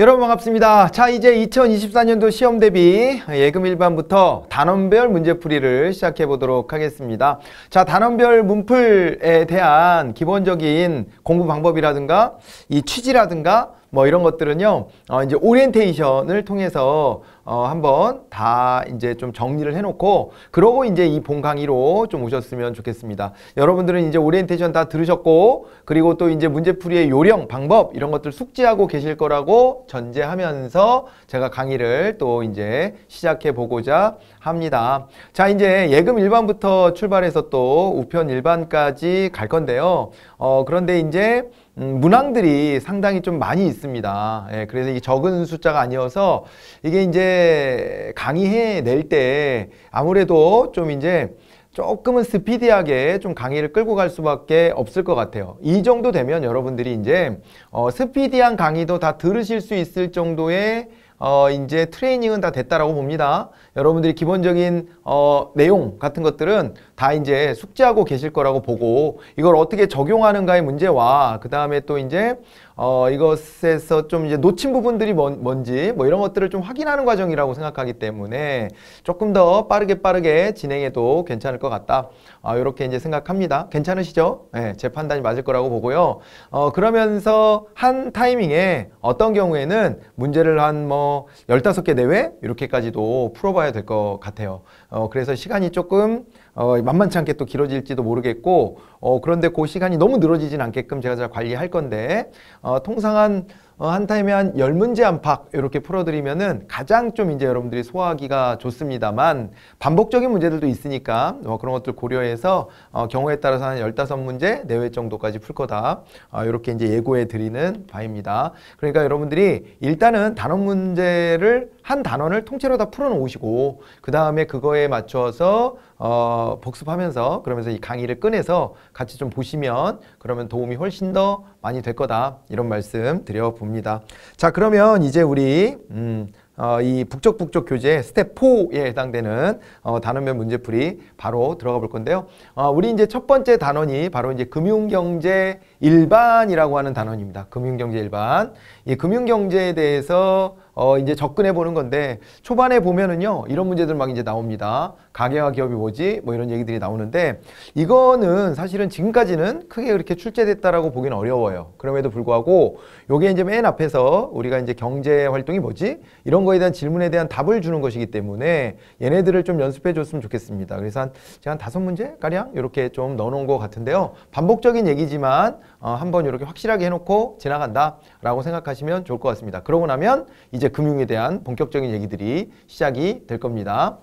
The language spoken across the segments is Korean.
여러분 반갑습니다. 자 이제 2024년도 시험 대비 예금 일반부터 단원별 문제풀이를 시작해 보도록 하겠습니다. 자 단원별 문풀에 대한 기본적인 공부 방법이라든가 이 취지라든가 뭐 이런 것들은요 어, 이제 오리엔테이션을 통해서 어, 한번 다 이제 좀 정리를 해놓고 그러고 이제 이 본 강의로 좀 오셨으면 좋겠습니다. 여러분들은 이제 오리엔테이션 다 들으셨고 그리고 또 이제 문제풀이의 요령 방법 이런 것들 숙지하고 계실 거라고 전제하면서 제가 강의를 또 이제 시작해 보고자 합니다. 자 이제 예금 일반부터 출발해서 또 우편 일반까지 갈 건데요. 어, 그런데 이제 음, 문항들이 상당히 좀 많이 있습니다. 예, 그래서 이 적은 숫자가 아니어서 이게 이제 강의해 낼 때 아무래도 좀 이제 조금은 스피디하게 좀 강의를 끌고 갈 수밖에 없을 것 같아요. 이 정도 되면 여러분들이 이제 어, 스피디한 강의도 다 들으실 수 있을 정도의 어, 이제 트레이닝은 다 됐다라고 봅니다. 여러분들이 기본적인 어, 내용 같은 것들은 다 이제 숙지하고 계실 거라고 보고 이걸 어떻게 적용하는가의 문제와 그 다음에 또 이제 어, 이것에서 좀 이제 놓친 부분들이 뭔, 지뭐 이런 것들을 좀 확인하는 과정이라고 생각하기 때문에 조금 더 빠르게 빠르게 진행해도 괜찮을 것 같다. 아, 이렇게 이제 생각합니다. 괜찮으시죠? 네, 제 판단이 맞을 거라고 보고요. 어, 그러면서 한 타이밍에 어떤 경우에는 문제를 한뭐열다개 내외 이렇게까지도 풀어봐야 될 것 같아요. 어, 그래서 시간이 조금 어, 만만치 않게 또 길어질지도 모르겠고 어, 그런데 그 시간이 너무 늘어지진 않게끔 제가 잘 관리할 건데 어, 통상한 어, 한 타임에 한 열문제 안팎 이렇게 풀어드리면은 가장 좀 이제 여러분들이 소화하기가 좋습니다만 반복적인 문제들도 있으니까 어, 그런 것들 고려해서 어, 경우에 따라서 한 열다섯 문제 내외 네 정도까지 풀 거다. 어, 이렇게 이제 예고해 드리는 바입니다. 그러니까 여러분들이 일단은 단어 문제를 한 단원을 통째로 다 풀어놓으시고 그 다음에 그거에 맞춰서 어, 복습하면서 그러면서 이 강의를 꺼내서 같이 좀 보시면 그러면 도움이 훨씬 더 많이 될 거다 이런 말씀 드려봅니다. 자 그러면 이제 우리 음, 어, 이 북적북적 교재 스텝 4에 해당되는 어, 단원별 문제풀이 바로 들어가 볼 건데요. 어, 우리 이제 첫 번째 단원이 바로 이제 금융경제 일반이라고 하는 단원입니다. 금융경제 일반. 이 금융경제에 대해서 어, 이제 접근해 보는 건데 초반에 보면은요 이런 문제들 막 이제 나옵니다. 가계화 기업이 뭐지? 뭐 이런 얘기들이 나오는데 이거는 사실은 지금까지는 크게 그렇게 출제됐다라고 보기는 어려워요. 그럼에도 불구하고 요게 이제 맨 앞에서 우리가 이제 경제 활동이 뭐지? 이런 거에 대한 질문에 대한 답을 주는 것이기 때문에 얘네들을 좀 연습해 줬으면 좋겠습니다. 그래서 한 제가 한 다섯 문제 가량 이렇게 좀 넣어 놓은 것 같은데요. 반복적인 얘기지만 어, 한번 이렇게 확실하게 해 놓고 지나간다라고 생각하시면 좋을 것 같습니다. 그러고 나면 이제 금융에 대한 본격적인 얘기들이 시작이 될 겁니다.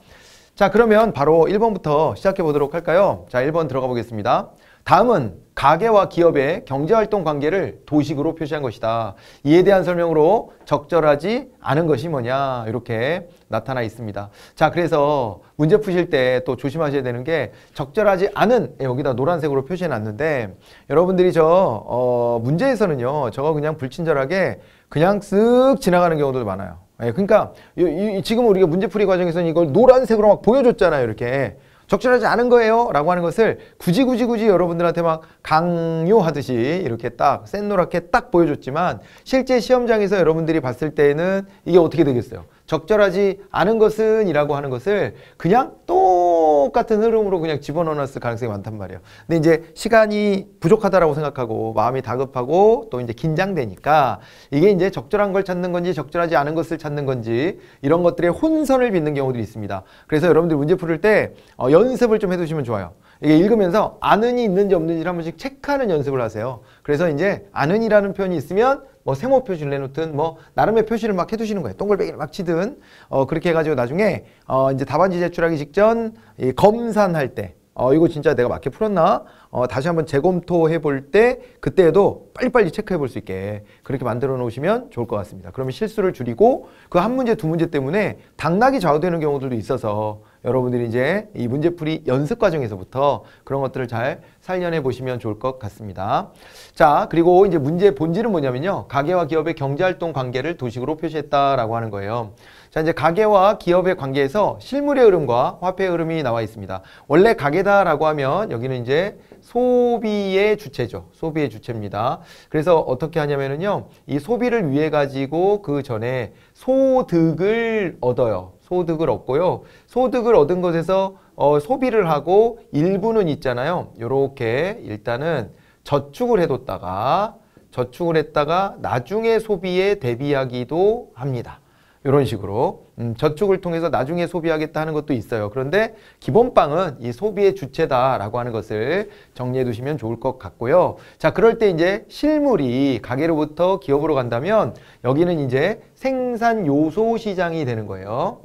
자 그러면 바로 1번부터 시작해 보도록 할까요? 자 1번 들어가 보겠습니다. 다음은 가게와 기업의 경제활동 관계를 도식으로 표시한 것이다. 이에 대한 설명으로 적절하지 않은 것이 뭐냐 이렇게 나타나 있습니다. 자 그래서 문제 푸실 때 또 조심하셔야 되는 게 적절하지 않은 예, 여기다 노란색으로 표시해 놨는데 여러분들이 저 어, 문제에서는요 저거 그냥 불친절하게 그냥 쓱 지나가는 경우도 많아요. 예, 그러니까 이, 이, 지금 우리가 문제풀이 과정에서는 이걸 노란색으로 막 보여줬잖아요. 이렇게 적절하지 않은 거예요 라고 하는 것을 굳이 굳이 굳이 여러분들한테 막 강요하듯이 이렇게 딱 센노랗게 딱 보여줬지만 실제 시험장에서 여러분들이 봤을 때에는 이게 어떻게 되겠어요? 적절하지 않은 것은 이라고 하는 것을 그냥 똑같은 흐름으로 그냥 집어넣었을 가능성이 많단 말이에요. 근데 이제 시간이 부족하다라고 생각하고 마음이 다급하고 또 이제 긴장되니까 이게 이제 적절한 걸 찾는 건지 적절하지 않은 것을 찾는 건지 이런 것들의 혼선을 빚는 경우도 있습니다. 그래서 여러분들 문제 풀을 때 어, 연습을 좀 해두시면 좋아요. 이게 읽으면서 아는이 있는지 없는지를 한 번씩 체크하는 연습을 하세요. 그래서 이제 아는이라는 표현이 있으면 뭐 세모 표시를 내놓든 뭐 나름의 표시를 막 해두시는 거예요. 동글배기를 막 치든 어 그렇게 해가지고 나중에 어 이제 답안지 제출하기 직전 이 검산할 때 어, 이거 진짜 내가 맞게 풀었나? 어, 다시 한번 재검토해 볼 때, 그때에도 빨리빨리 체크해 볼 수 있게 그렇게 만들어 놓으시면 좋을 것 같습니다. 그러면 실수를 줄이고, 그 한 문제, 두 문제 때문에 당락이 좌우되는 경우들도 있어서 여러분들이 이제 이 문제풀이 연습 과정에서부터 그런 것들을 잘 살려내 보시면 좋을 것 같습니다. 자, 그리고 이제 문제의 본질은 뭐냐면요. 가계와 기업의 경제활동 관계를 도식으로 표시했다라고 하는 거예요. 자, 이제 가계와 기업의 관계에서 실물의 흐름과 화폐의 흐름이 나와 있습니다. 원래 가계다라고 하면 여기는 이제 소비의 주체죠. 소비의 주체입니다. 그래서 어떻게 하냐면요이 소비를 위해 가지고 그 전에 소득을 얻어요. 소득을 얻고요. 소득을 얻은 것에서 어, 소비를 하고 일부는 있잖아요. 이렇게 일단은 저축을 해뒀다가 저축을 했다가 나중에 소비에 대비하기도 합니다. 이런 식으로 음, 저축을 통해서 나중에 소비하겠다 하는 것도 있어요. 그런데 기본빵은 이 소비의 주체다라고 하는 것을 정리해 두시면 좋을 것 같고요. 자, 그럴 때 이제 실물이 가게로부터 기업으로 간다면 여기는 이제 생산 요소 시장이 되는 거예요.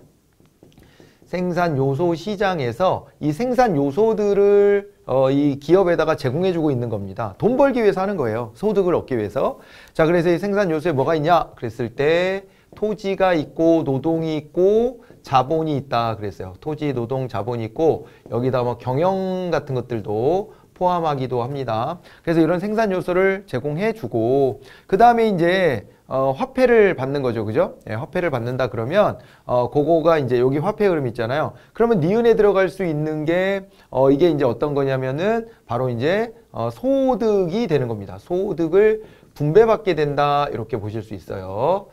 생산 요소 시장에서 이 생산 요소들을 어, 이 기업에다가 제공해주고 있는 겁니다. 돈 벌기 위해서 하는 거예요. 소득을 얻기 위해서. 자, 그래서 이 생산 요소에 뭐가 있냐? 그랬을 때 토지가 있고 노동이 있고 자본이 있다 그랬어요. 토지, 노동, 자본이 있고 여기다 뭐 경영 같은 것들도 포함하기도 합니다. 그래서 이런 생산 요소를 제공해주고 그 다음에 이제 어, 화폐를 받는 거죠. 그죠? 예, 화폐를 받는다 그러면 어, 그거가 이제 여기 화폐 흐름 있잖아요. 그러면 니은에 들어갈 수 있는 게 어, 이게 이제 어떤 거냐면은 바로 이제 어, 소득이 되는 겁니다. 소득을 분배받게 된다 이렇게 보실 수 있어요.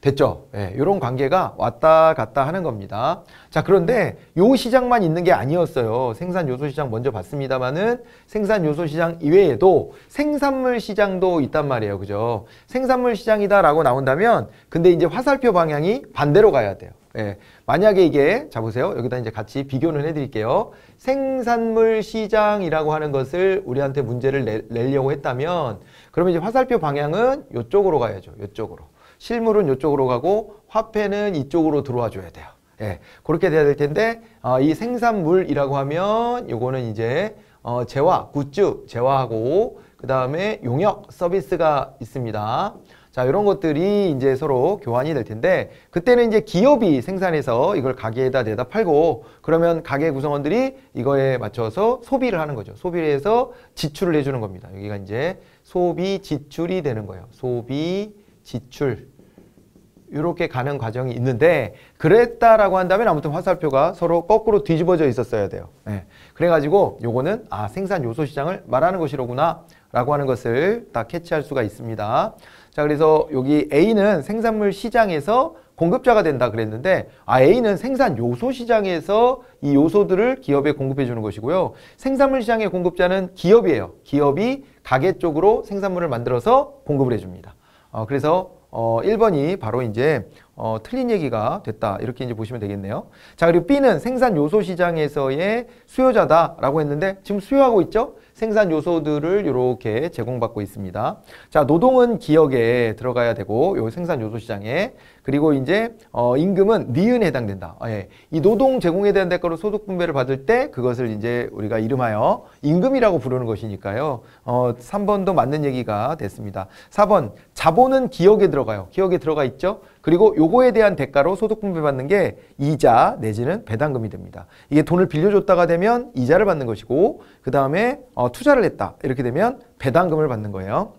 됐죠? 예, 요런 관계가 왔다 갔다 하는 겁니다. 자, 그런데 요 시장만 있는 게 아니었어요. 생산 요소 시장 먼저 봤습니다만은 생산 요소 시장 이외에도 생산물 시장도 있단 말이에요. 그죠? 생산물 시장이다라고 나온다면 근데 이제 화살표 방향이 반대로 가야 돼요. 예, 만약에 이게 자 보세요. 여기다 이제 같이 비교는 해 드릴게요. 생산물 시장이라고 하는 것을 우리한테 문제를 내, 내려고 했다면 그러면 이제 화살표 방향은 요쪽으로 가야죠. 요쪽으로. 실물은 이쪽으로 가고 화폐는 이쪽으로 들어와 줘야 돼요. 예, 그렇게 돼야 될 텐데 어, 이 생산물이라고 하면 요거는 이제 어, 재화, 굿즈, 재화하고 그 다음에 용역, 서비스가 있습니다. 자, 이런 것들이 이제 서로 교환이 될 텐데 그때는 이제 기업이 생산해서 이걸 가게에다 대다 팔고 그러면 가게 구성원들이 이거에 맞춰서 소비를 하는 거죠. 소비를 해서 지출을 해주는 겁니다. 여기가 이제 소비 지출이 되는 거예요. 소비 지출. 이렇게 가는 과정이 있는데 그랬다라고 한다면 아무튼 화살표가 서로 거꾸로 뒤집어져 있었어야 돼요. 네. 그래가지고 요거는 아 생산 요소 시장을 말하는 것이로구나 라고 하는 것을 다 캐치할 수가 있습니다. 자 그래서 여기 A는 생산물 시장에서 공급자가 된다 그랬는데 아 A는 생산 요소 시장에서 이 요소들을 기업에 공급해 주는 것이고요. 생산물 시장의 공급자는 기업이에요. 기업이 가게 쪽으로 생산물을 만들어서 공급을 해줍니다. 어, 그래서 어, 1번이 바로 이제 어, 틀린 얘기가 됐다. 이렇게 이제 보시면 되겠네요. 자, 그리고 B는 생산 요소 시장에서의 수요자다라고 했는데 지금 수요하고 있죠? 생산 요소들을 이렇게 제공받고 있습니다. 자, 노동은 기역에 들어가야 되고 요 생산 요소 시장에 그리고 이제 어 임금은 니은에 해당된다. 아, 예. 이 노동 제공에 대한 대가로 소득 분배를 받을 때 그것을 이제 우리가 이름하여 임금이라고 부르는 것이니까요. 어 3번도 맞는 얘기가 됐습니다. 4번 자본은 기역에 들어가요. 기역에 들어가 있죠. 그리고 요거에 대한 대가로 소득분배 받는 게 이자 내지는 배당금이 됩니다. 이게 돈을 빌려줬다가 되면 이자를 받는 것이고 그 다음에 어, 투자를 했다 이렇게 되면 배당금을 받는 거예요.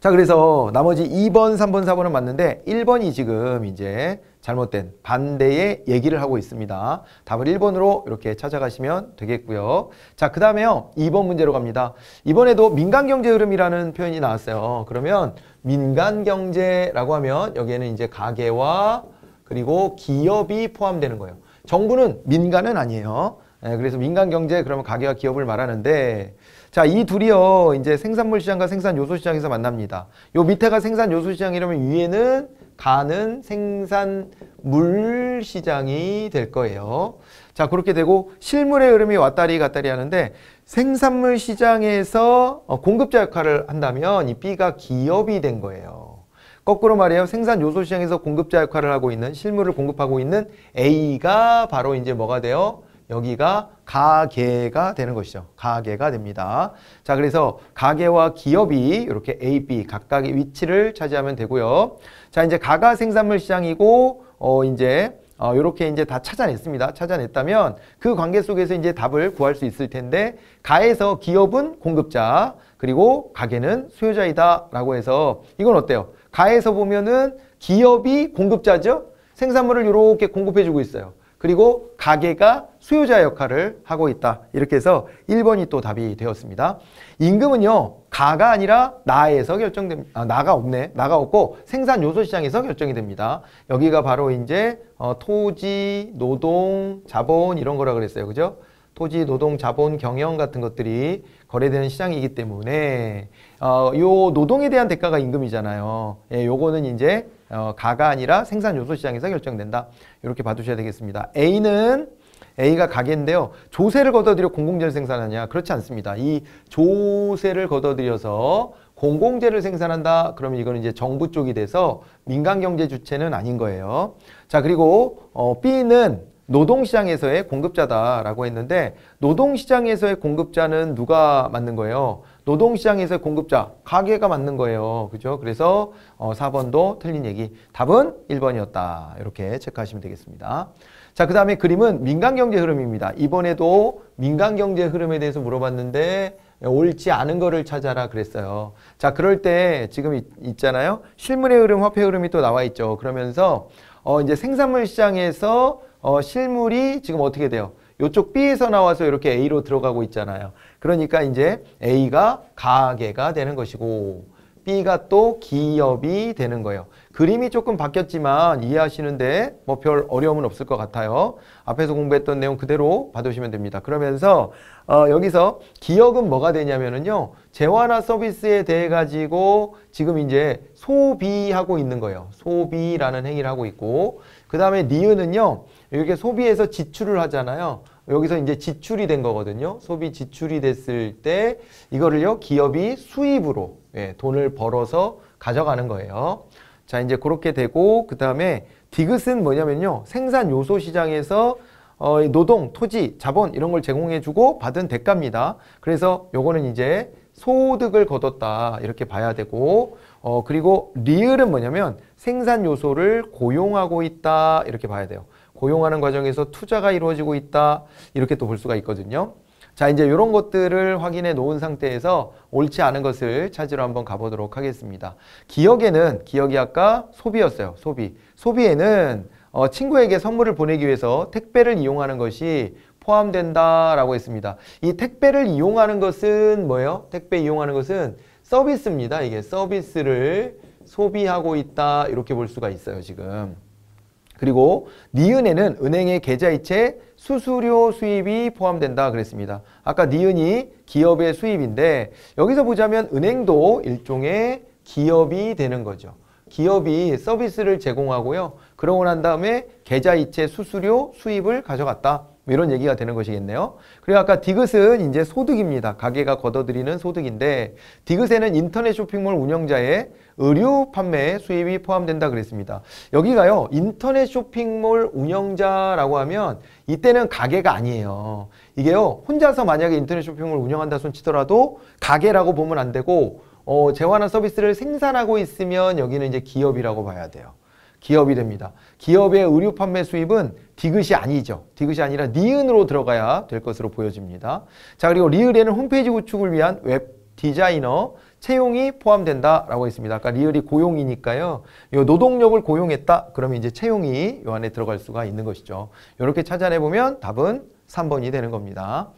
자 그래서 나머지 2번, 3번, 4번은 맞는데 1번이 지금 이제 잘못된 반대의 얘기를 하고 있습니다. 답을 1번으로 이렇게 찾아가시면 되겠고요. 자, 그 다음에요. 2번 문제로 갑니다. 이번에도 민간경제 흐름이라는 표현이 나왔어요. 그러면 민간 경제라고 하면 여기에는 이제 가게와 그리고 기업이 포함되는 거예요. 정부는 민간은 아니에요. 예, 그래서 민간 경제 그러면 가게와 기업을 말하는데 자, 이 둘이요. 이제 생산물 시장과 생산 요소 시장에서 만납니다. 요 밑에가 생산 요소 시장이라면 위에는 가는 생산물 시장이 될 거예요. 자 그렇게 되고 실물의 흐름이 왔다리 갔다리 하는데 생산물 시장에서 어, 공급자 역할을 한다면 이 B가 기업이 된 거예요. 거꾸로 말해요. 생산 요소 시장에서 공급자 역할을 하고 있는 실물을 공급하고 있는 A가 바로 이제 뭐가 돼요? 여기가 가계가 되는 것이죠. 가계가 됩니다. 자, 그래서 가계와 기업이 이렇게 A, B 각각의 위치를 차지하면 되고요. 자, 이제 가가 생산물 시장이고 어 이제 어, 이렇게 이제 다 찾아냈습니다. 찾아냈다면 그 관계 속에서 이제 답을 구할 수 있을 텐데 가에서 기업은 공급자 그리고 가게는 수요자이다라고 해서 이건 어때요? 가에서 보면은 기업이 공급자죠. 생산물을 이렇게 공급해주고 있어요. 그리고 가게가 수요자 역할을 하고 있다. 이렇게 해서 1번이 또 답이 되었습니다. 임금은요 가가 아니라 나에서 결정됩 아, 나가 없네. 나가 없고 생산 요소 시장에서 결정이 됩니다. 여기가 바로 이제 어, 토지, 노동, 자본 이런 거라 그랬어요. 그죠? 토지, 노동, 자본, 경영 같은 것들이 거래되는 시장이기 때문에 어, 요 노동에 대한 대가가 임금이잖아요. 예, 요거는 이제 어, 가가 아니라 생산 요소 시장에서 결정된다. 이렇게 봐두셔야 되겠습니다. A는 A가 가게인데요. 조세를 걷어들여 공공재를 생산하냐? 그렇지 않습니다. 이 조세를 걷어들여서 공공재를 생산한다? 그러면 이거는 이제 정부 쪽이 돼서 민간경제 주체는 아닌 거예요. 자 그리고 어, B는 노동시장에서의 공급자다라고 했는데 노동시장에서의 공급자는 누가 맞는 거예요? 노동시장에서 공급자, 가게가 맞는 거예요. 그죠? 그래서 어, 4번도 틀린 얘기. 답은 1번이었다. 이렇게 체크하시면 되겠습니다. 자, 그 다음에 그림은 민간경제 흐름입니다. 이번에도 민간경제 흐름에 대해서 물어봤는데 옳지 않은 거를 찾아라 그랬어요. 자, 그럴 때 지금 있, 있잖아요. 실물의 흐름, 화폐 흐름이 또 나와 있죠. 그러면서 어, 이제 생산물 시장에서 어, 실물이 지금 어떻게 돼요? 이쪽 B에서 나와서 이렇게 A로 들어가고 있잖아요. 그러니까 이제 A가 가게가 되는 것이고 B가 또 기업이 되는 거예요. 그림이 조금 바뀌었지만 이해하시는데 뭐 별 어려움은 없을 것 같아요. 앞에서 공부했던 내용 그대로 받으시면 됩니다. 그러면서 어, 여기서 기업은 뭐가 되냐면은요. 재화나 서비스에 대해 가지고 지금 이제 소비하고 있는 거예요. 소비라는 행위를 하고 있고 그 다음에 니은은요. 이렇게 소비해서 지출을 하잖아요. 여기서 이제 지출이 된 거거든요. 소비 지출이 됐을 때 이거를요 기업이 수입으로 예, 돈을 벌어서 가져가는 거예요. 자 이제 그렇게 되고 그 다음에 디귿은 뭐냐면요 생산 요소 시장에서 어, 노동, 토지, 자본 이런 걸 제공해주고 받은 대가입니다. 그래서 요거는 이제 소득을 거뒀다 이렇게 봐야 되고 어, 그리고 리을은 뭐냐면 생산 요소를 고용하고 있다 이렇게 봐야 돼요. 고용하는 과정에서 투자가 이루어지고 있다 이렇게 또 볼 수가 있거든요. 자 이제 이런 것들을 확인해 놓은 상태에서 옳지 않은 것을 찾으러 한번 가보도록 하겠습니다. 기억에는 기억이 아까 소비였어요. 소비. 소비에는 어, 친구에게 선물을 보내기 위해서 택배를 이용하는 것이 포함된다라고 했습니다. 이 택배를 이용하는 것은 뭐예요? 택배 이용하는 것은 서비스입니다. 이게 서비스를 소비하고 있다 이렇게 볼 수가 있어요 지금. 그리고 니은에는 은행의 계좌이체 수수료 수입이 포함된다 그랬습니다. 아까 니은이 기업의 수입인데 여기서 보자면 은행도 일종의 기업이 되는 거죠. 기업이 서비스를 제공하고요. 그러고 난 다음에 계좌이체 수수료 수입을 가져갔다. 이런 얘기가 되는 것이겠네요. 그리고 아까 디귿은 이제 소득입니다. 가게가 걷어들이는 소득인데 디귿에는 인터넷 쇼핑몰 운영자의 의류 판매 수입이 포함된다 그랬습니다. 여기가요. 인터넷 쇼핑몰 운영자라고 하면 이때는 가게가 아니에요. 이게요. 혼자서 만약에 인터넷 쇼핑몰 운영한다 손 치더라도 가게라고 보면 안 되고 어, 재화나 서비스를 생산하고 있으면 여기는 이제 기업이라고 봐야 돼요. 기업이 됩니다. 기업의 의류 판매 수입은 디귿이 아니죠. 디귿이 아니라 니은으로 들어가야 될 것으로 보여집니다. 자 그리고 리을에는 홈페이지 구축을 위한 웹 디자이너, 채용이 포함된다라고 했습니다. 아까 리을이 고용이니까요. 요 노동력을 고용했다. 그러면 이제 채용이 요 안에 들어갈 수가 있는 것이죠. 이렇게 찾아내보면 답은 3번이 되는 겁니다.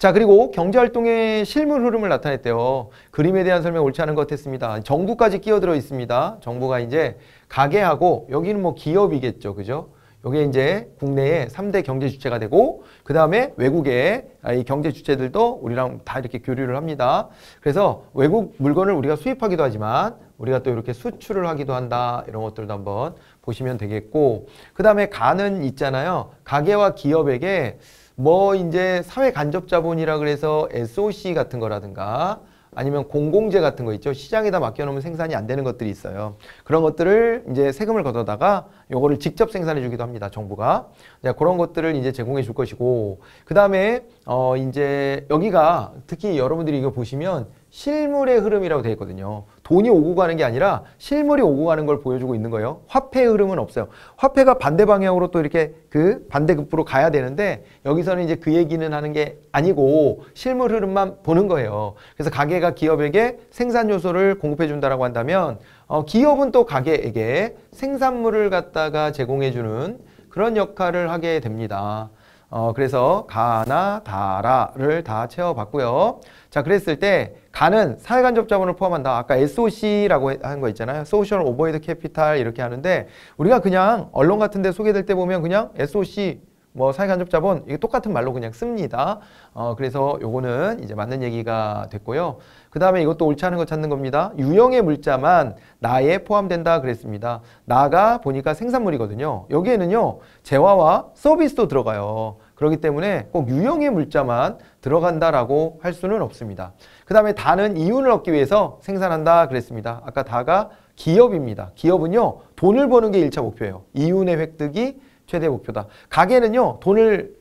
자 그리고 경제활동의 실물 흐름을 나타냈대요. 그림에 대한 설명 옳지 않은 것 같았습니다. 정부까지 끼어들어 있습니다. 정부가 이제 가게하고 여기는 뭐 기업이겠죠. 그죠? 여기 이제 국내의 3대 경제 주체가 되고 그 다음에 외국의 이 경제 주체들도 우리랑 다 이렇게 교류를 합니다. 그래서 외국 물건을 우리가 수입하기도 하지만 우리가 또 이렇게 수출을 하기도 한다 이런 것들도 한번 보시면 되겠고 그 다음에 가는 있잖아요. 가게와 기업에게 뭐 이제 사회 간접 자본이라 그래서 SOC 같은 거라든가 아니면 공공재 같은 거 있죠. 시장에다 맡겨놓으면 생산이 안 되는 것들이 있어요. 그런 것들을 이제 세금을 걷어다가 요거를 직접 생산해 주기도 합니다. 정부가. 자, 그런 것들을 이제 제공해 줄 것이고 그 다음에 어 이제 여기가 특히 여러분들이 이거 보시면 실물의 흐름이라고 되어 있거든요. 돈이 오고 가는 게 아니라 실물이 오고 가는 걸 보여주고 있는 거예요. 화폐의 흐름은 없어요. 화폐가 반대 방향으로 또 이렇게 그 반대급부로 가야 되는데 여기서는 이제 그 얘기는 하는 게 아니고 실물 흐름만 보는 거예요. 그래서 가게가 기업에게 생산 요소를 공급해 준다라고 한다면 어, 기업은 또 가게에게 생산물을 갖다가 제공해 주는 그런 역할을 하게 됩니다. 어, 그래서 가나 다라를 다 채워봤고요. 자, 그랬을 때 가는 사회간접 자본을 포함한다. 아까 SOC라고 한 거 있잖아요. 소셜 오버헤드 캐피탈 이렇게 하는데 우리가 그냥 언론 같은 데 소개될 때 보면 그냥 SOC 뭐 사회간접 자본 이게 똑같은 말로 그냥 씁니다. 어 그래서 요거는 이제 맞는 얘기가 됐고요. 그 다음에 이것도 옳지 않은 거 찾는 겁니다. 유형의 물자만 나에 포함된다 그랬습니다. 나가 보니까 생산물이거든요. 여기에는요 재화와 서비스도 들어가요. 그렇기 때문에 꼭 유형의 물자만 들어간다라고 할 수는 없습니다. 그 다음에 다는 이윤을 얻기 위해서 생산한다 그랬습니다. 아까 다가 기업입니다. 기업은요 돈을 버는 게 1차 목표예요. 이윤의 획득이 최대 목표다. 가게는요 돈을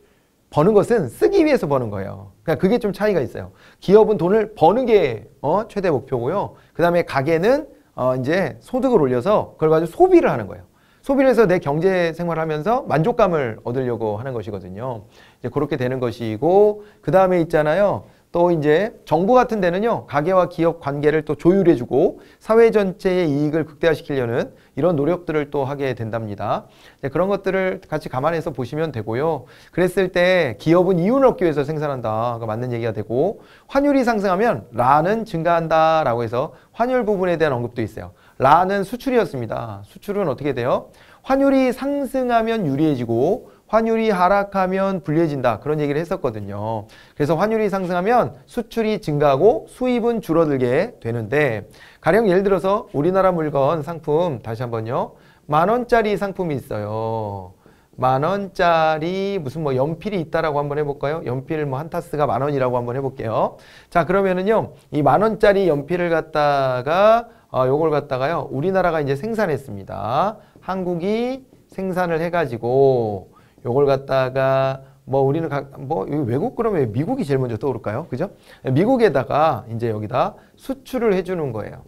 버는 것은 쓰기 위해서 버는 거예요. 그러니까 그게 좀 차이가 있어요. 기업은 돈을 버는 게 어, 최대 목표고요. 그 다음에 가게는 어, 이제 소득을 올려서 그걸 가지고 소비를 하는 거예요. 소비를 해서 내 경제 생활하면서 을 만족감을 얻으려고 하는 것이거든요. 이제 그렇게 되는 것이고 그 다음에 있잖아요. 또 이제 정부 같은 데는요 가계와 기업 관계를 또 조율해주고 사회 전체의 이익을 극대화시키려는 이런 노력들을 또 하게 된답니다. 네, 그런 것들을 같이 감안해서 보시면 되고요. 그랬을 때 기업은 이윤을 얻기 위해서 생산한다가 맞는 얘기가 되고 환율이 상승하면 라는 증가한다라고 해서 환율 부분에 대한 언급도 있어요. 라는 수출이었습니다. 수출은 어떻게 돼요? 환율이 상승하면 유리해지고 환율이 하락하면 불리해진다. 그런 얘기를 했었거든요. 그래서 환율이 상승하면 수출이 증가하고 수입은 줄어들게 되는데 가령 예를 들어서 우리나라 물건 상품 다시 한번요. 만 원짜리 상품이 있어요. 만 원짜리 무슨 뭐 연필이 있다라고 한번 해볼까요? 연필 뭐한 타스가 만 원이라고 한번 해볼게요. 자 그러면은요 이 만 원짜리 연필을 갖다가 어, 요걸 갖다가요 우리나라가 이제 생산했습니다. 한국이 생산을 해가지고 요걸 갖다가 뭐 우리는 가, 뭐 외국 그러면 미국이 제일 먼저 떠오를까요? 그죠? 미국에다가 이제 여기다 수출을 해주는 거예요.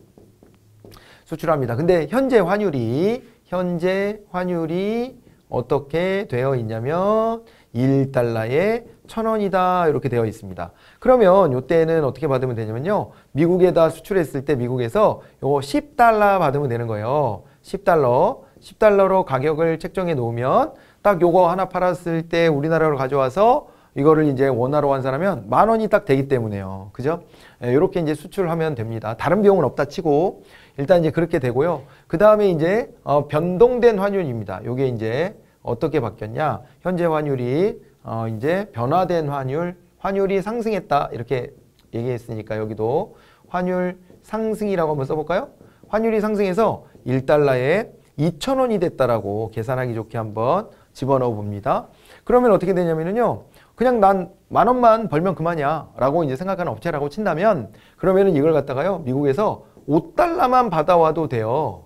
수출합니다. 근데 현재 환율이 현재 환율이 어떻게 되어 있냐면 1달러에 1000원이다 이렇게 되어 있습니다. 그러면 이때는 어떻게 받으면 되냐면요. 미국에다 수출했을 때 미국에서 요거 10달러 받으면 되는 거예요. 10달러 10달러로 가격을 책정해 놓으면 딱 요거 하나 팔았을 때 우리나라로 가져와서 이거를 이제 원화로 환산하면 만 원이 딱 되기 때문에요. 그죠? 이렇게 예, 이제 수출하면 됩니다. 다른 비용은 없다 치고 일단 이제 그렇게 되고요. 그 다음에 이제 어, 변동된 환율입니다. 요게 이제 어떻게 바뀌었냐? 현재 환율이 어, 이제 변화된 환율, 환율이 상승했다 이렇게 얘기했으니까 여기도 환율 상승이라고 한번 써볼까요? 환율이 상승해서 1달러에 2,000원이 됐다라고 계산하기 좋게 한번 집어넣어 봅니다. 그러면 어떻게 되냐면요. 그냥 난 만 원만 벌면 그만이야 라고 이제 생각하는 업체라고 친다면 그러면 이걸 갖다가요. 미국에서 5달러만 받아와도 돼요.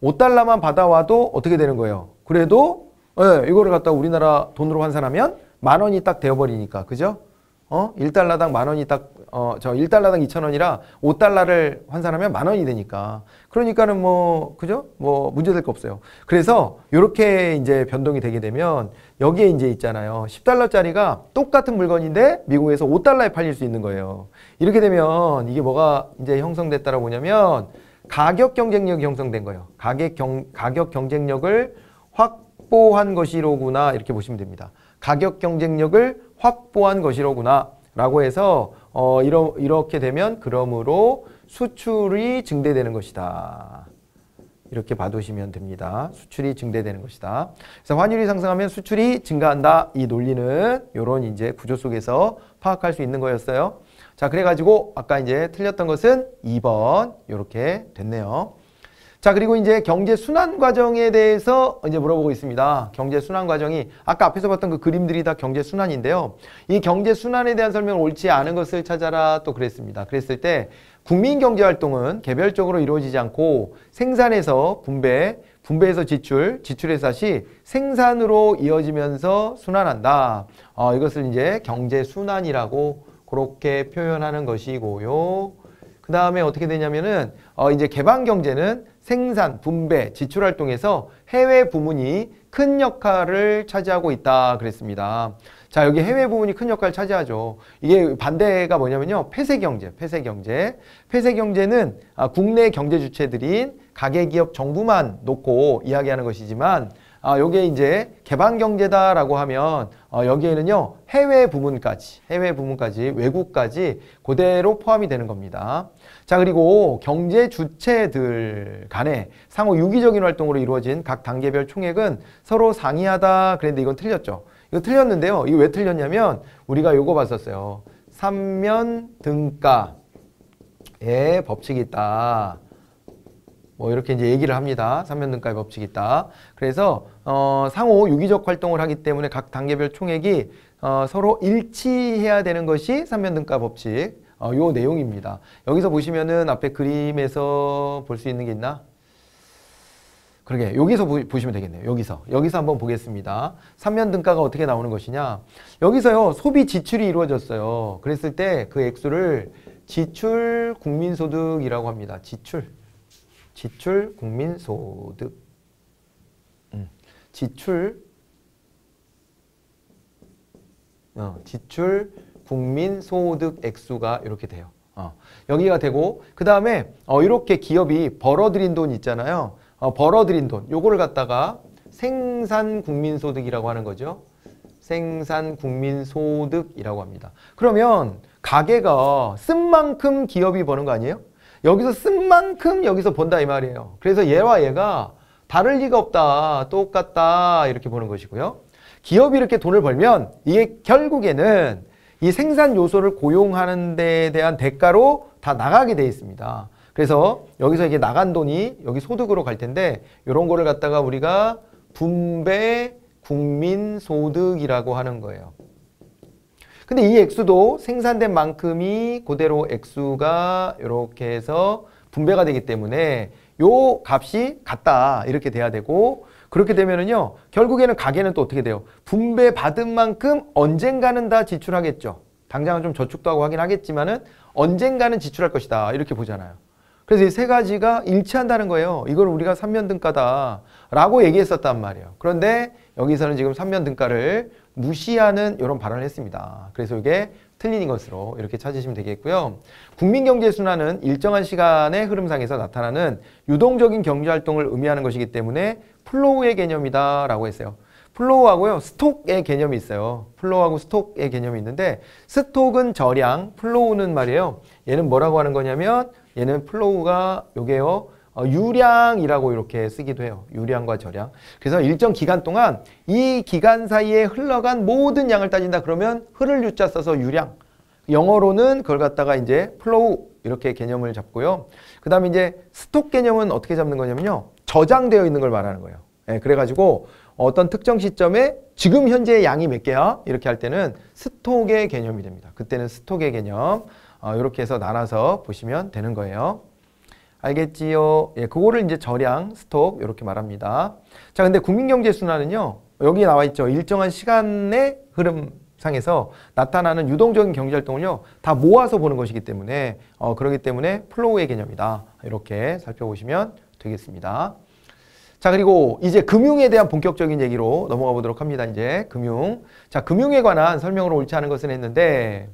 5달러만 받아와도 어떻게 되는 거예요? 그래도 예, 이거를 갖다 우리나라 돈으로 환산하면 만 원이 딱 되어버리니까 그죠? 어? 1달러당 만 원이 딱 어, 저 1달러당 2 0 0 0원이라 5달러를 환산하면 만 원이 되니까. 그러니까는 뭐, 그죠? 뭐, 문제될 거 없어요. 그래서 이렇게 이제 변동이 되게 되면 여기에 이제 있잖아요. 10달러짜리가 똑같은 물건인데 미국에서 5달러에 팔릴 수 있는 거예요. 이렇게 되면 이게 뭐가 이제 형성됐다라고 뭐냐면 가격 경쟁력이 형성된 거예요. 가격 경, 가격 경쟁력을 확보한 것이로구나. 이렇게 보시면 됩니다. 가격 경쟁력을 확보한 것이로구나. 라고 해서 어, 이러, 이렇게 되면 그러므로 수출이 증대되는 것이다. 이렇게 봐두시면 됩니다. 수출이 증대되는 것이다. 그래서 환율이 상승하면 수출이 증가한다. 이 논리는 이런 이제 구조 속에서 파악할 수 있는 거였어요. 자, 그래가지고 아까 이제 틀렸던 것은 2번 이렇게 됐네요. 자 그리고 이제 경제 순환 과정에 대해서 이제 물어보고 있습니다. 경제 순환 과정이 아까 앞에서 봤던 그 그림들이 다 경제 순환인데요. 이 경제 순환에 대한 설명을 옳지 않은 것을 찾아라 또 그랬습니다. 그랬을 때 국민 경제 활동은 개별적으로 이루어지지 않고 생산에서 분배, 분배에서 지출, 지출에서 다시 생산으로 이어지면서 순환한다. 어, 이것을 이제 경제 순환이라고 그렇게 표현하는 것이고요. 그 다음에 어떻게 되냐면은 어, 이제 개방 경제는 생산, 분배, 지출 활동에서 해외 부문이 큰 역할을 차지하고 있다 그랬습니다. 자 여기 해외 부문이 큰 역할을 차지하죠. 이게 반대가 뭐냐면요. 폐쇄경제, 폐쇄경제. 폐쇄경제는 아, 국내 경제 주체들인 가계기업 정부만 놓고 이야기하는 것이지만 아, 요게 이제 개방경제다라고 하면 어, 여기에는요. 해외 부문까지, 해외 부문까지, 외국까지 그대로 포함이 되는 겁니다. 자 그리고 경제 주체들 간에 상호 유기적인 활동으로 이루어진 각 단계별 총액은 서로 상이하다 그랬는데 이건 틀렸죠. 이거 틀렸는데요. 이거 왜 틀렸냐면 우리가 요거 봤었어요. 삼면 등가의 예, 법칙이 있다. 뭐 이렇게 이제 얘기를 합니다. 삼면등가의 법칙이 있다. 그래서 어, 상호 유기적 활동을 하기 때문에 각 단계별 총액이 어, 서로 일치해야 되는 것이 삼면등가 법칙 어, 요 내용입니다. 여기서 보시면은 앞에 그림에서 볼 수 있는 게 있나? 그러게 여기서 보, 시면 되겠네요. 여기서 여기서 한번 보겠습니다. 3년 등가가 어떻게 나오는 것이냐? 여기서요 소비 지출이 이루어졌어요. 그랬을 때 그 액수를 지출 국민소득이라고 합니다. 지출 지출 국민소득 음. 지출 어, 지출 국민 소득 액수가 이렇게 돼요. 어, 여기가 되고 그 다음에 어, 이렇게 기업이 벌어들인 돈 있잖아요. 어, 벌어들인 돈 요거를 갖다가 생산 국민 소득이라고 하는 거죠. 생산 국민 소득이라고 합니다. 그러면 가게가 쓴 만큼 기업이 버는 거 아니에요? 여기서 쓴 만큼 여기서 본다이 말이에요. 그래서 얘와 얘가 다를 리가 없다. 똑같다. 이렇게 보는 것이고요. 기업이 이렇게 돈을 벌면 이게 결국에는 이 생산 요소를 고용하는 데에 대한 대가로 다 나가게 돼 있습니다. 그래서 여기서 이게 나간 돈이 여기 소득으로 갈 텐데 이런 거를 갖다가 우리가 분배 국민소득이라고 하는 거예요. 근데 이 액수도 생산된 만큼이 그대로 액수가 이렇게 해서 분배가 되기 때문에 요 값이 같다 이렇게 돼야 되고 그렇게 되면은요. 결국에는 가게는 또 어떻게 돼요? 분배받은 만큼 언젠가는 다 지출하겠죠. 당장은 좀 저축도 하고 하긴 하겠지만은 언젠가는 지출할 것이다. 이렇게 보잖아요. 그래서 이 세 가지가 일치한다는 거예요. 이걸 우리가 삼면 등가다라고 얘기했었단 말이에요. 그런데 여기서는 지금 삼면 등가를 무시하는 이런 발언을 했습니다. 그래서 이게 틀린 것으로 이렇게 찾으시면 되겠고요. 국민경제순환은 일정한 시간의 흐름상에서 나타나는 유동적인 경제활동을 의미하는 것이기 때문에 플로우의 개념이다 라고 했어요. 플로우하고요. 스톡의 개념이 있어요. 플로우하고 스톡의 개념이 있는데 스톡은 저량, 플로우는 말이에요. 얘는 뭐라고 하는 거냐면 얘는 플로우가 요게요. 어, 유량이라고 이렇게 쓰기도 해요. 유량과 저량. 그래서 일정 기간 동안 이 기간 사이에 흘러간 모든 양을 따진다 그러면 흐를 유자 써서 유량. 영어로는 그걸 갖다가 이제 플로우 이렇게 개념을 잡고요. 그 다음에 이제 스톡 개념은 어떻게 잡는 거냐면요. 저장되어 있는 걸 말하는 거예요. 예, 그래가지고 어떤 특정 시점에 지금 현재의 양이 몇 개야? 이렇게 할 때는 스톡의 개념이 됩니다. 그때는 스톡의 개념 어, 이렇게 해서 나눠서 보시면 되는 거예요. 알겠지요? 예, 그거를 이제 저량, 스톡 이렇게 말합니다. 자, 근데 국민경제순환은요. 여기 나와 있죠. 일정한 시간의 흐름상에서 나타나는 유동적인 경제활동을요. 다 모아서 보는 것이기 때문에 어, 그러기 때문에 플로우의 개념이다. 이렇게 살펴보시면 되겠습니다. 자 그리고 이제 금융에 대한 본격적인 얘기로 넘어가 보도록 합니다. 이제 금융. 자 금융에 관한 설명으로 옳지 않은 것은 했는데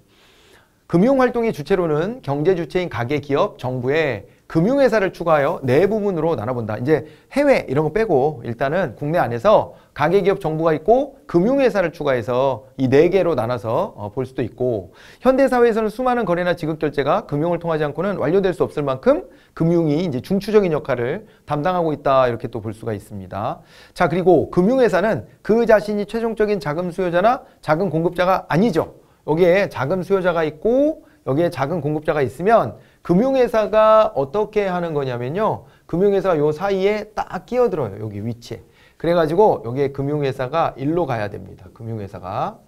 금융활동의 주체로는 경제 주체인 가계, 기업, 정부의 금융회사를 추가하여 네 부분으로 나눠본다. 이제 해외 이런 거 빼고 일단은 국내 안에서 가계기업 정부가 있고 금융회사를 추가해서 이 네 개로 나눠서 어, 볼 수도 있고 현대사회에서는 수많은 거래나 지급결제가 금융을 통하지 않고는 완료될 수 없을 만큼 금융이 이제 중추적인 역할을 담당하고 있다 이렇게 또 볼 수가 있습니다. 자 그리고 금융회사는 그 자신이 최종적인 자금 수요자나 자금 공급자가 아니죠. 여기에 자금 수요자가 있고 여기에 자금 공급자가 있으면 금융회사가 어떻게 하는 거냐면요. 금융회사가 요 사이에 딱 끼어들어요. 여기 위치에. 그래가지고 여기에 금융회사가 일로 가야 됩니다. 금융회사가.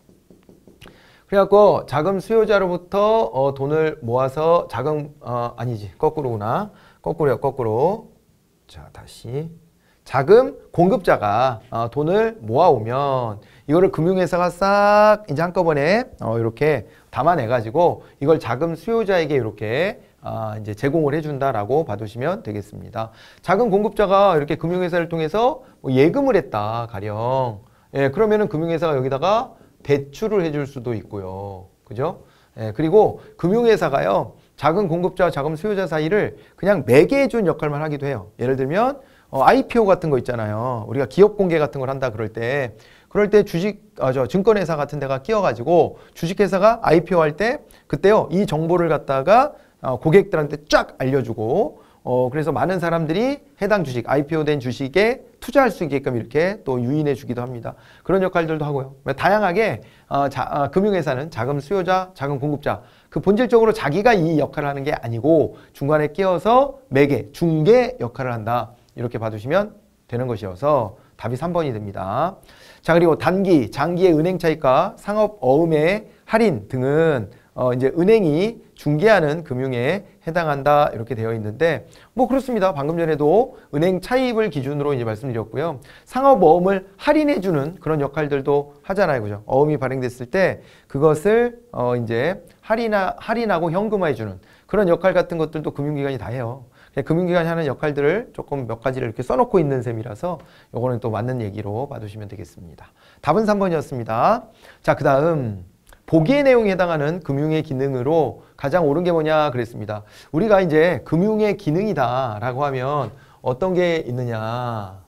그래갖고 자금 수요자로부터 어, 돈을 모아서 자금 어, 아니지 거꾸로구나 거꾸로요 거꾸로 자 다시 자금 공급자가 어, 돈을 모아오면 이거를 금융회사가 싹 이제 한꺼번에 어, 이렇게 담아내가지고 이걸 자금 수요자에게 이렇게 아, 이제 제공을 해준다라고 봐두시면 되겠습니다. 작은 공급자가 이렇게 금융회사를 통해서 뭐 예금을 했다 가령 예, 그러면은 금융회사가 여기다가 대출을 해줄 수도 있고요. 그죠? 예, 그리고 금융회사가요. 작은 공급자와 자금 수요자 사이를 그냥 매개해준 역할만 하기도 해요. 예를 들면 어, IPO 같은 거 있잖아요. 우리가 기업 공개 같은 걸 한다 그럴 때 그럴 때 주식 아, 저 증권회사 같은 데가 끼어가지고 주식회사가 IPO 할 때 그때요 이 정보를 갖다가 어, 고객들한테 쫙 알려주고 어, 그래서 많은 사람들이 해당 주식, IPO된 주식에 투자할 수 있게끔 이렇게 또 유인해 주기도 합니다. 그런 역할들도 하고요. 다양하게 어, 자, 어, 금융회사는 자금 수요자, 자금 공급자 그 본질적으로 자기가 이 역할을 하는 게 아니고 중간에 끼어서 매개, 중개 역할을 한다. 이렇게 봐주시면 되는 것이어서 답이 3번이 됩니다. 자 그리고 단기, 장기의 은행 차익과 상업 어음의 할인 등은 어, 이제 은행이 중개하는 금융에 해당한다 이렇게 되어 있는데 뭐 그렇습니다. 방금 전에도 은행 차입을 기준으로 이제 말씀드렸고요. 상업어음을 할인해주는 그런 역할들도 하잖아요. 그죠? 어음이 발행됐을 때 그것을 어 이제 할인하, 할인하고 현금화해주는 그런 역할 같은 것들도 금융기관이 다 해요. 금융기관이 하는 역할들을 조금 몇 가지를 이렇게 써놓고 있는 셈이라서 요거는 또 맞는 얘기로 봐두시면 되겠습니다. 답은 3번이었습니다. 자, 그 다음 보기의 내용에 해당하는 금융의 기능으로 가장 옳은 게 뭐냐 그랬습니다. 우리가 이제 금융의 기능이다라고 하면 어떤 게 있느냐.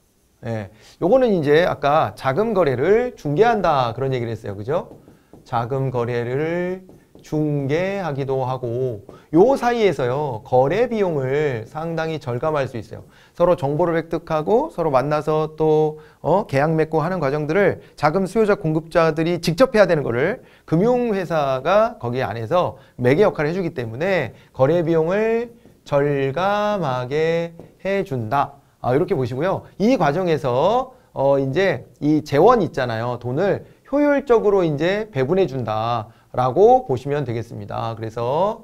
예. 요거는 이제 아까 자금 거래를 중개한다 그런 얘기를 했어요. 그죠? 자금 거래를 중개하기도 하고 요 사이에서요. 거래 비용을 상당히 절감할 수 있어요. 서로 정보를 획득하고 서로 만나서 또 어, 계약 맺고 하는 과정들을 자금 수요자 공급자들이 직접 해야 되는 거를 금융회사가 거기 안에서 매개 역할을 해주기 때문에 거래 비용을 절감하게 해준다. 아, 이렇게 보시고요. 이 과정에서 어, 이제 이 재원 있잖아요. 돈을 효율적으로 이제 배분해 준다라고 보시면 되겠습니다. 그래서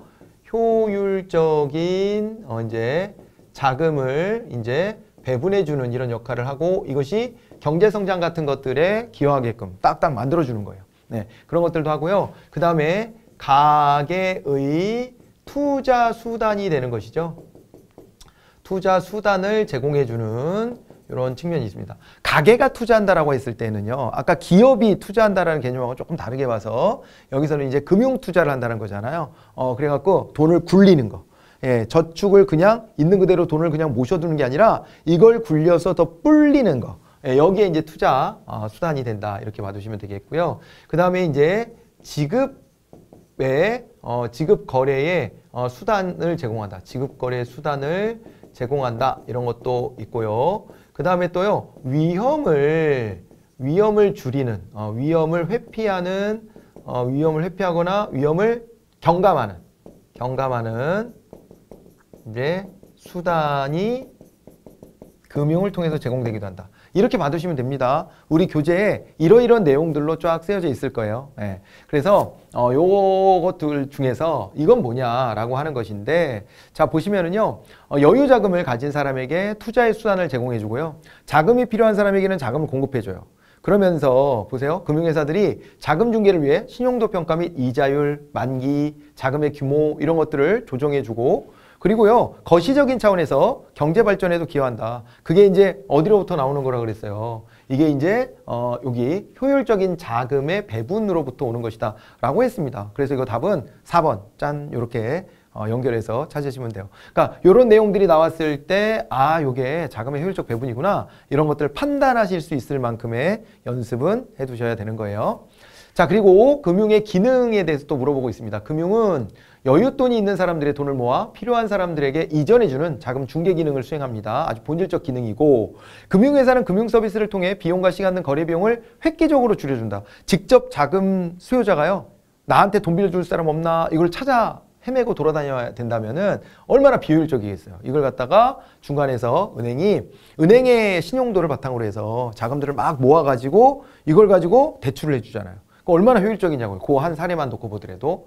효율적인 어, 이제 자금을 이제 배분해주는 이런 역할을 하고 이것이 경제성장 같은 것들에 기여하게끔 딱딱 만들어주는 거예요. 네, 그런 것들도 하고요. 그 다음에 가계의 투자 수단이 되는 것이죠. 투자 수단을 제공해주는 이런 측면이 있습니다. 가계가 투자한다라고 했을 때는요. 아까 기업이 투자한다라는 개념하고 조금 다르게 봐서 여기서는 이제 금융 투자를 한다는 거잖아요. 어, 그래갖고 돈을 굴리는 거. 예, 저축을 그냥 있는 그대로 돈을 그냥 모셔두는 게 아니라 이걸 굴려서 더 불리는 거. 예, 여기에 이제 투자 어, 수단이 된다. 이렇게 봐두시면 되겠고요. 그 다음에 이제 지급의, 어, 지급 거래의 어, 수단을 제공한다. 지급 거래 수단을 제공한다. 이런 것도 있고요. 그 다음에 또요, 위험을, 위험을 줄이는, 어, 위험을 회피하는, 어, 위험을 회피하거나 위험을 경감하는, 경감하는 이제 수단이 금융을 통해서 제공되기도 한다. 이렇게 받으시면 됩니다. 우리 교재에 이러이러한 내용들로 쫙 쓰여져 있을 거예요. 예. 그래서 어, 요것들 중에서 이건 뭐냐라고 하는 것인데 자 보시면은요 어, 여유 자금을 가진 사람에게 투자의 수단을 제공해 주고요 자금이 필요한 사람에게는 자금을 공급해 줘요. 그러면서 보세요. 금융회사들이 자금 중개를 위해 신용도 평가 및 이자율, 만기, 자금의 규모 이런 것들을 조정해 주고 그리고요. 거시적인 차원에서 경제 발전에도 기여한다. 그게 이제 어디로부터 나오는 거라 그랬어요. 이게 이제 어, 여기 효율적인 자금의 배분으로부터 오는 것이다 라고 했습니다. 그래서 이거 답은 4번 짠 이렇게 어, 연결해서 찾으시면 돼요. 그러니까 이런 내용들이 나왔을 때 아, 이게 자금의 효율적 배분이구나 이런 것들을 판단하실 수 있을 만큼의 연습은 해두셔야 되는 거예요. 자 그리고 금융의 기능에 대해서 또 물어보고 있습니다. 금융은 여윳돈이 있는 사람들의 돈을 모아 필요한 사람들에게 이전해주는 자금 중개 기능을 수행합니다. 아주 본질적 기능이고 금융회사는 금융 서비스를 통해 비용과 시간 등 거래 비용을 획기적으로 줄여준다. 직접 자금 수요자가요. 나한테 돈 빌려줄 사람 없나 이걸 찾아 헤매고 돌아다녀야 된다면은 얼마나 비효율적이겠어요. 이걸 갖다가 중간에서 은행이 은행의 신용도를 바탕으로 해서 자금들을 막 모아가지고 이걸 가지고 대출을 해주잖아요. 그 얼마나 효율적이냐고요. 그 한 사례만 놓고 보더라도.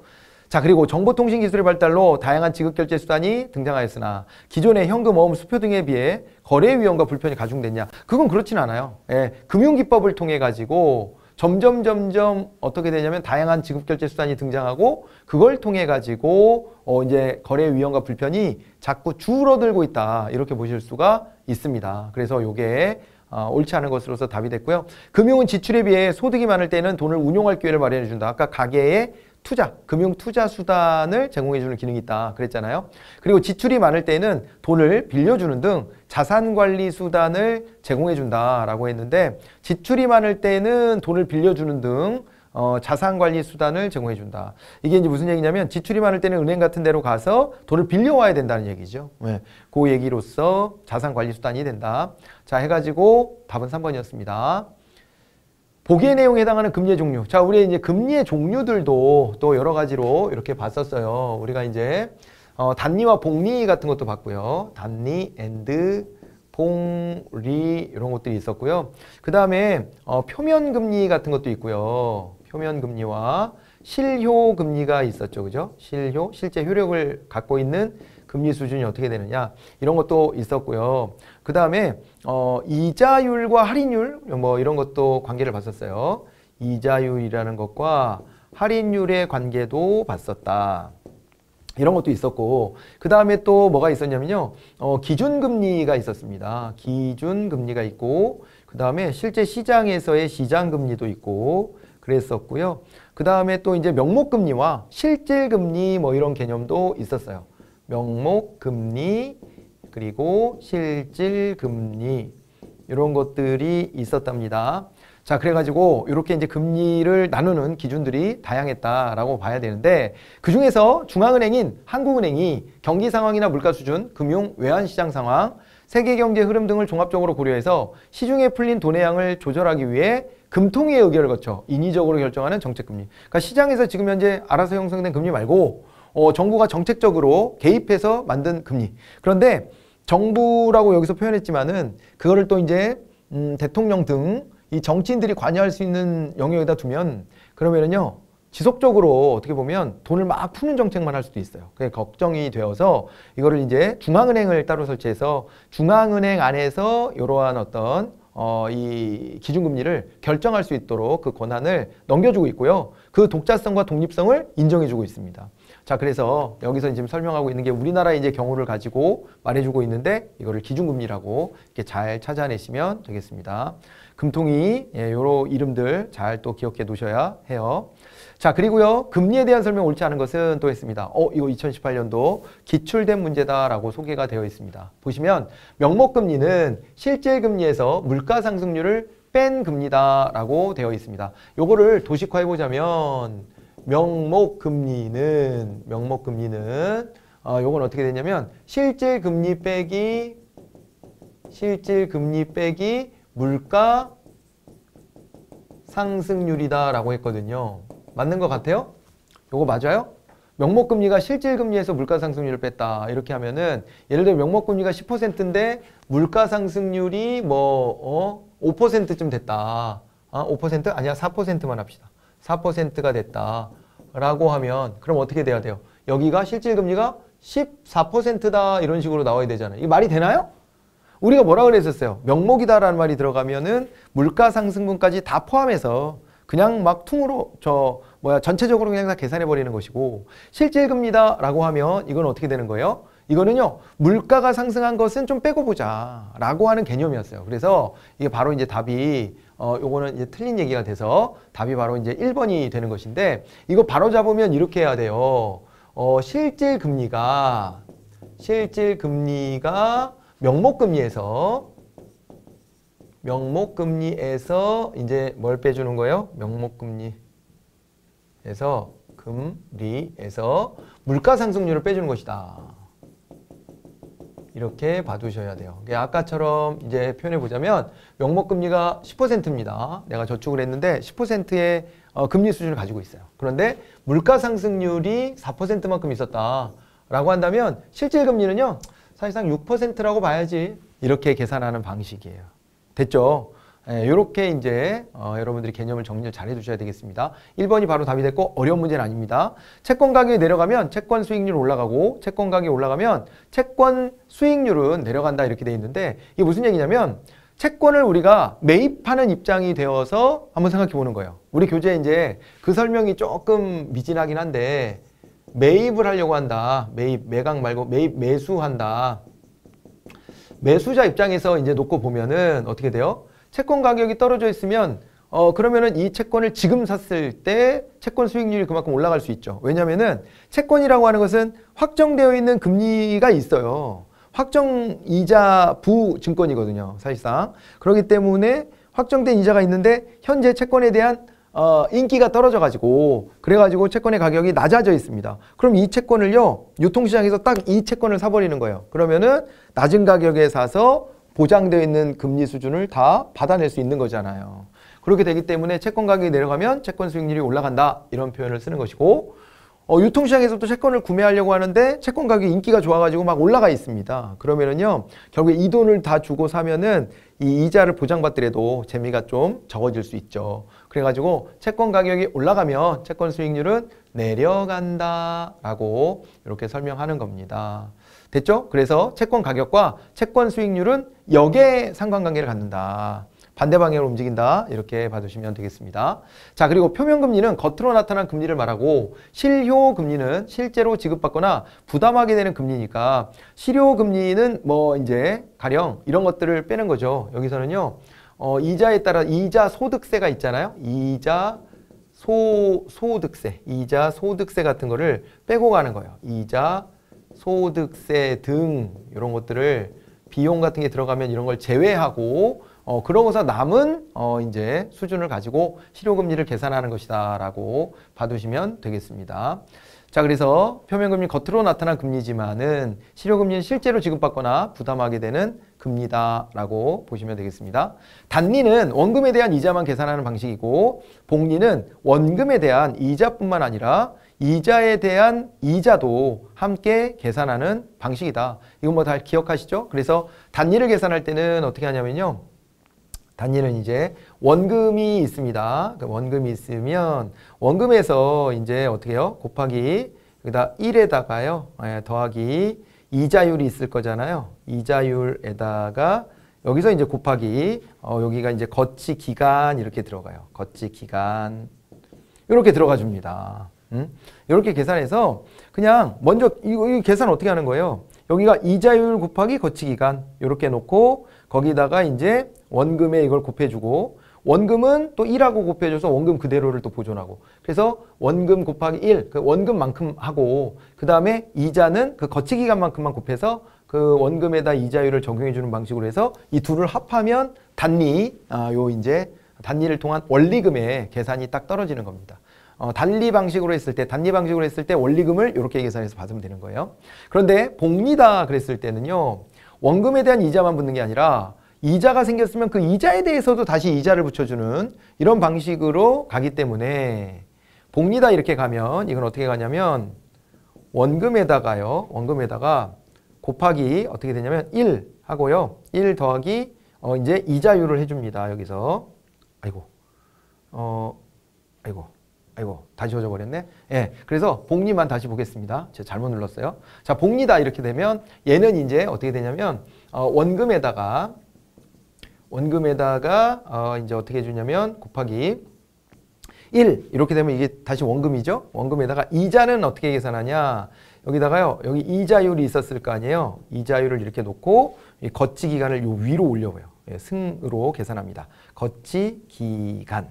자 그리고 정보통신 기술의 발달로 다양한 지급결제 수단이 등장하였으나 기존의 현금 어음 수표 등에 비해 거래 위험과 불편이 가중됐냐 그건 그렇진 않아요 예, 금융기법을 통해 가지고 점점 점점 어떻게 되냐면 다양한 지급결제 수단이 등장하고 그걸 통해 가지고 어 이제 거래 위험과 불편이 자꾸 줄어들고 있다 이렇게 보실 수가 있습니다 그래서 요게 어, 옳지 않은 것으로서 답이 됐고요. 금융은 지출에 비해 소득이 많을 때는 돈을 운용할 기회를 마련해 준다. 아까 가계의 투자, 금융 투자 수단을 제공해주는 기능이 있다 그랬잖아요. 그리고 지출이 많을 때는 돈을 빌려주는 등 자산 관리 수단을 제공해준다라고 했는데 지출이 많을 때는 돈을 빌려주는 등 어, 자산 관리 수단을 제공해 준다. 이게 이제 무슨 얘기냐면 지출이 많을 때는 은행 같은 데로 가서 돈을 빌려와야 된다는 얘기죠. 네. 그 얘기로서 자산 관리 수단이 된다. 자, 해가지고 답은 3번이었습니다. 보기의 내용에 해당하는 금리의 종류. 자, 우리 이제 금리의 종류들도 또 여러 가지로 이렇게 봤었어요. 우리가 이제 어, 단리와 복리 같은 것도 봤고요. 단리, 앤드, 봉, 리 이런 것들이 있었고요. 그 다음에 어, 표면 금리 같은 것도 있고요. 표면 금리와 실효 금리가 있었죠. 그죠? 실효, 실제 효력을 갖고 있는 금리 수준이 어떻게 되느냐 이런 것도 있었고요. 그 다음에 어, 이자율과 할인율 뭐 이런 것도 관계를 봤었어요. 이자율이라는 것과 할인율의 관계도 봤었다. 이런 것도 있었고 그 다음에 또 뭐가 있었냐면요. 어, 기준금리가 있었습니다. 기준금리가 있고 그 다음에 실제 시장에서의 시장금리도 있고 그랬었고요. 그 다음에 또 이제 명목금리와 실질금리 뭐 이런 개념도 있었어요. 명목금리, 그리고 실질 금리 이런 것들이 있었답니다. 자, 그래가지고 이렇게 이제 금리를 나누는 기준들이 다양했다라고 봐야 되는데 그 중에서 중앙은행인 한국은행이 경기 상황이나 물가 수준, 금융 외환 시장 상황, 세계 경제 흐름 등을 종합적으로 고려해서 시중에 풀린 돈의 양을 조절하기 위해 금통위의 의결을 거쳐 인위적으로 결정하는 정책금리. 그러니까 시장에서 지금 현재 알아서 형성된 금리 말고 어, 정부가 정책적으로 개입해서 만든 금리. 그런데 정부라고 여기서 표현했지만은 그거를 또 이제 음, 대통령 등 이 정치인들이 관여할 수 있는 영역에다 두면 그러면은요 지속적으로 어떻게 보면 돈을 막 푸는 정책만 할 수도 있어요. 그게 걱정이 되어서 이거를 이제 중앙은행을 따로 설치해서 중앙은행 안에서 이러한 어떤 어, 이 기준금리를 결정할 수 있도록 그 권한을 넘겨주고 있고요. 그 독자성과 독립성을 인정해주고 있습니다. 자, 그래서 여기서 지금 설명하고 있는 게 우리나라의 이제 경우를 가지고 말해주고 있는데 이거를 기준금리라고 이렇게 잘 찾아내시면 되겠습니다. 금통이 예, 요런 이름들 잘 또 기억해 놓으셔야 해요. 자 그리고요 금리에 대한 설명 옳지 않은 것은 또 했습니다. 어 이거 2018년도 기출된 문제다라고 소개가 되어 있습니다. 보시면 명목금리는 실제금리에서 물가상승률을 뺀 금리다라고 되어 있습니다. 요거를 도식화해 보자면 명목 금리는 명목 금리는 어, 요건 어떻게 되냐면 실질 금리 빼기 실질 금리 빼기 물가 상승률이다라고 했거든요. 맞는 것 같아요? 요거 맞아요? 명목금리가 실질금리에서 물가상승률을 뺐다. 이렇게 하면은 예를 들어 명목금리가 10%인데 물가상승률이 뭐 어? 5%쯤 됐다. 아, 5% 아니야 4%만 합시다. 4%가 됐다라고 하면 그럼 어떻게 돼야 돼요? 여기가 실질금리가 14%다 이런 식으로 나와야 되잖아요. 이게 말이 되나요? 우리가 뭐라 그랬었어요? 명목이다라는 말이 들어가면은 물가 상승분까지 다 포함해서 그냥 막퉁으로저 뭐야 전체적으로 그냥 다 계산해 버리는 것이고 실질금리다라고 하면 이건 어떻게 되는 거예요? 이거는요 물가가 상승한 것은 좀 빼고 보자라고 하는 개념이었어요. 그래서 이게 바로 이제 답이 어, 요거는 이제 틀린 얘기가 돼서 답이 바로 이제 1번이 되는 것인데 이거 바로 잡으면 이렇게 해야 돼요. 어, 실질 금리가 실질 금리가 명목 금리에서 명목 금리에서 이제 뭘 빼주는 거예요? 명목 금리에서 금리에서 물가 상승률을 빼주는 것이다. 이렇게 봐두셔야 돼요. 아까처럼 이제 표현해 보자면 명목금리가 10%입니다. 내가 저축을 했는데 10%의 어, 금리 수준을 가지고 있어요. 그런데 물가 상승률이 4%만큼 있었다라고 한다면 실질 금리는요 사실상 6%라고 봐야지 이렇게 계산하는 방식이에요. 됐죠? 이렇게 예, 이제 어, 여러분들이 개념을 정리를 잘 해주셔야 되겠습니다. 1번이 바로 답이 됐고 어려운 문제는 아닙니다. 채권 가격이 내려가면 채권 수익률 올라가고 채권 가격이 올라가면 채권 수익률은 내려간다 이렇게 돼 있는데 이게 무슨 얘기냐면 채권을 우리가 매입하는 입장이 되어서 한번 생각해 보는 거예요. 우리 교재에 이제 그 설명이 조금 미진하긴 한데 매입을 하려고 한다. 매입, 매각 말고 매입, 매수한다. 매수자 입장에서 이제 놓고 보면은 어떻게 돼요? 채권 가격이 떨어져 있으면 어 그러면은 이 채권을 지금 샀을 때 채권 수익률이 그만큼 올라갈 수 있죠. 왜냐면은 채권이라고 하는 것은 확정되어 있는 금리가 있어요. 확정 이자 부 증권이거든요. 사실상. 그렇기 때문에 확정된 이자가 있는데 현재 채권에 대한 어, 인기가 떨어져 가지고 그래 가지고 채권의 가격이 낮아져 있습니다. 그럼 이 채권을요. 유통시장에서 딱 이 채권을 사버리는 거예요. 그러면은 낮은 가격에 사서 보장되어 있는 금리 수준을 다 받아낼 수 있는 거잖아요. 그렇게 되기 때문에 채권 가격이 내려가면 채권 수익률이 올라간다 이런 표현을 쓰는 것이고 어, 유통시장에서도 채권을 구매하려고 하는데 채권 가격이 인기가 좋아가지고 막 올라가 있습니다. 그러면은요 결국에 이 돈을 다 주고 사면은 이 이자를 보장받더라도 재미가 좀 적어질 수 있죠. 그래가지고 채권 가격이 올라가면 채권 수익률은 내려간다라고 이렇게 설명하는 겁니다. 됐죠? 그래서 채권 가격과 채권 수익률은 역의 상관관계를 갖는다. 반대 방향으로 움직인다 이렇게 봐주시면 되겠습니다. 자 그리고 표면금리는 겉으로 나타난 금리를 말하고 실효금리는 실제로 지급받거나 부담하게 되는 금리니까 실효금리는 뭐 이제 가령 이런 것들을 빼는 거죠. 여기서는요. 어, 이자에 따라 이자 소득세가 있잖아요. 이자 소, 소득세, 이자 소득세 같은 거를 빼고 가는 거예요. 이자 소득세 등 이런 것들을 비용 같은 게 들어가면 이런 걸 제외하고 어, 그러고서 남은 어, 이제 수준을 가지고 실효금리를 계산하는 것이다라고 봐두시면 되겠습니다. 자 그래서 표면금리 겉으로 나타난 금리지만은 실효금리는 실제로 지급받거나 부담하게 되는 금리다라고 보시면 되겠습니다. 단리는 원금에 대한 이자만 계산하는 방식이고 복리는 원금에 대한 이자뿐만 아니라 이자에 대한 이자도 함께 계산하는 방식이다. 이건 뭐 다 기억하시죠? 그래서 단위를 계산할 때는 어떻게 하냐면요. 단위는 이제 원금이 있습니다. 그러니까 원금이 있으면 원금에서 이제 어떻게 해요? 곱하기 여다 1에다가요. 예, 더하기 이자율이 있을 거잖아요. 이자율에다가 여기서 이제 곱하기 어, 여기가 이제 거치 기간 이렇게 들어가요. 거치 기간 이렇게 들어가 줍니다. 음? 이렇게 계산해서 그냥 먼저 이거, 이거 계산 어떻게 하는 거예요? 여기가 이자율 곱하기 거치기간 이렇게 놓고 거기다가 이제 원금에 이걸 곱해주고 원금은 또 1하고 곱해줘서 원금 그대로를 또 보존하고 그래서 원금 곱하기 1, 그 원금만큼 하고 그 다음에 이자는 그 거치기간만큼만 곱해서 그 원금에다 이자율을 적용해주는 방식으로 해서 이 둘을 합하면 단리, 아, 요 이제 단리를 통한 원리금의 계산이 딱 떨어지는 겁니다. 어, 단리 방식으로 했을 때 단리 방식으로 했을 때 원리금을 이렇게 계산해서 받으면 되는 거예요. 그런데 복리다 그랬을 때는요. 원금에 대한 이자만 붙는 게 아니라 이자가 생겼으면 그 이자에 대해서도 다시 이자를 붙여주는 이런 방식으로 가기 때문에 복리다 이렇게 가면 이건 어떻게 가냐면 원금에다가요. 원금에다가 곱하기 어떻게 되냐면 1 하고요. 1 더하기 어 이제 이자율을 해줍니다. 여기서 아이고 어 아이고 아이고 다시 젖어버렸네. 예, 그래서 복리만 다시 보겠습니다. 제가 잘못 눌렀어요. 자, 복리다 이렇게 되면 얘는 이제 어떻게 되냐면 어, 원금에다가 원금에다가 어, 이제 어떻게 해주냐면 곱하기 1 이렇게 되면 이게 다시 원금이죠. 원금에다가 이자는 어떻게 계산하냐. 여기다가요. 여기 이자율이 있었을 거 아니에요. 이자율을 이렇게 놓고 이 거치 기간을 요 위로 올려봐요. 예, 승으로 계산합니다. 거치 기간.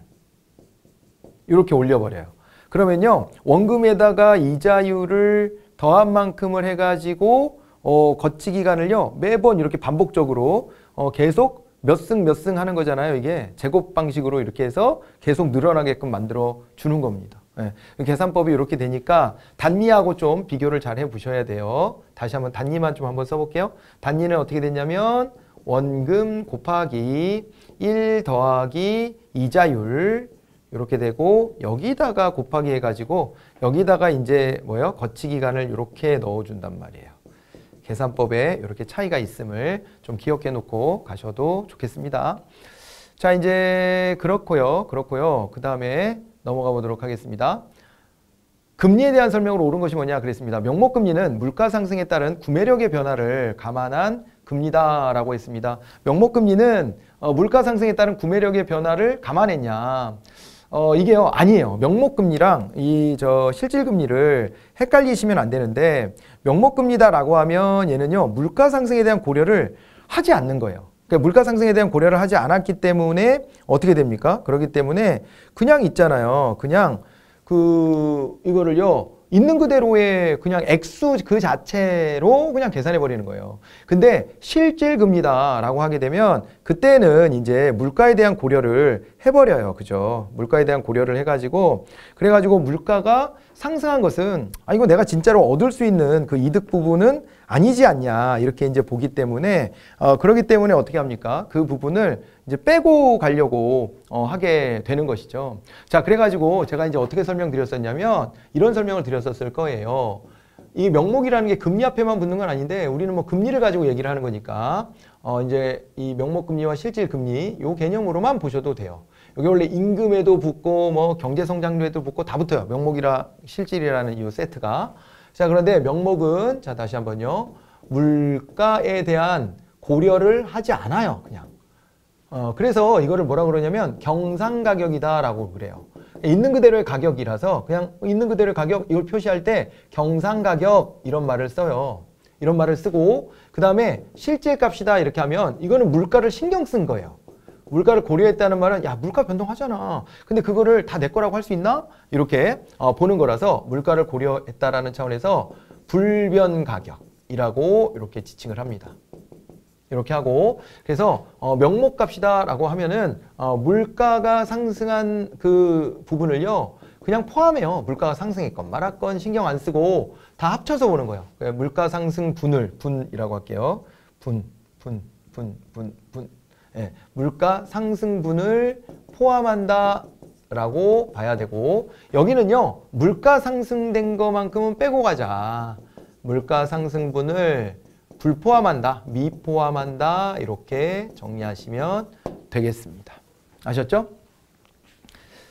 이렇게 올려버려요. 그러면요 원금에다가 이자율을 더한 만큼을 해가지고 어, 거치 기간을요 매번 이렇게 반복적으로 어, 계속 몇 승 몇 승 하는 거잖아요 이게 제곱 방식으로 이렇게 해서 계속 늘어나게끔 만들어 주는 겁니다. 예, 계산법이 이렇게 되니까 단리하고 좀 비교를 잘 해보셔야 돼요. 다시 한번 단리만 좀 한번 써볼게요. 단리는 어떻게 됐냐면 원금 곱하기 1 더하기 이자율 이렇게 되고 여기다가 곱하기 해가지고 여기다가 이제 뭐요 거치기간을 이렇게 넣어준단 말이에요. 계산법에 이렇게 차이가 있음을 좀 기억해 놓고 가셔도 좋겠습니다. 자 이제 그렇고요. 그렇고요. 그 다음에 넘어가 보도록 하겠습니다. 금리에 대한 설명으로 옳은 것이 뭐냐 그랬습니다. 명목금리는 물가 상승에 따른 구매력의 변화를 감안한 금리다라고 했습니다. 명목금리는 어, 물가 상승에 따른 구매력의 변화를 감안했냐. 어, 이게요, 아니에요. 명목금리랑 이 저 실질금리를 헷갈리시면 안 되는데, 명목금리다라고 하면 얘는요, 물가상승에 대한 고려를 하지 않는 거예요. 그러니까 물가상승에 대한 고려를 하지 않았기 때문에 어떻게 됩니까? 그렇기 때문에 그냥 있잖아요. 그냥 그, 이거를요, 있는 그대로의 그냥 액수 그 자체로 그냥 계산해 버리는 거예요. 근데 실질금리다라고 하게 되면 그때는 이제 물가에 대한 고려를 해버려요. 그죠? 물가에 대한 고려를 해가지고 그래가지고 물가가 상승한 것은 아 이거 내가 진짜로 얻을 수 있는 그 이득 부분은 아니지 않냐 이렇게 이제 보기 때문에 어, 그러기 때문에 어떻게 합니까? 그 부분을 이제 빼고 가려고 어, 하게 되는 것이죠. 자 그래가지고 제가 이제 어떻게 설명드렸었냐면 이런 설명을 드렸었을 거예요. 이 명목이라는 게 금리 앞에만 붙는 건 아닌데 우리는 뭐 금리를 가지고 얘기를 하는 거니까 어 이제 이 명목 금리와 실질 금리 요 개념으로만 보셔도 돼요. 여기 원래 임금에도 붙고 뭐 경제 성장률에도 붙고 다 붙어요. 명목이라 실질이라는 이 세트가. 자, 그런데 명목은 자, 다시 한번요. 물가에 대한 고려를 하지 않아요. 그냥. 어, 그래서 이거를 뭐라 그러냐면 경상 가격이다라고 그래요. 있는 그대로의 가격이라서 그냥 있는 그대로의 가격 이걸 표시할 때 경상 가격 이런 말을 써요. 이런 말을 쓰고 그 다음에 실제 값이다 이렇게 하면 이거는 물가를 신경 쓴 거예요. 물가를 고려했다는 말은 야 물가 변동하잖아. 근데 그거를 다 내 거라고 할 수 있나? 이렇게 어, 보는 거라서 물가를 고려했다라는 차원에서 불변 가격이라고 이렇게 지칭을 합니다. 이렇게 하고 그래서 어, 명목값이다라고 하면은 어, 물가가 상승한 그 부분을요 그냥 포함해요 물가가 상승했건 말았건 신경 안 쓰고 다 합쳐서 보는 거예요 그러니까 물가 상승 분을 분이라고 할게요 분 분, 분, 분, 분. 예, 물가 상승분을 포함한다라고 봐야 되고 여기는요 물가 상승된 것만큼은 빼고 가자 물가 상승분을 불포함한다 미포함한다 이렇게 정리하시면 되겠습니다 아셨죠?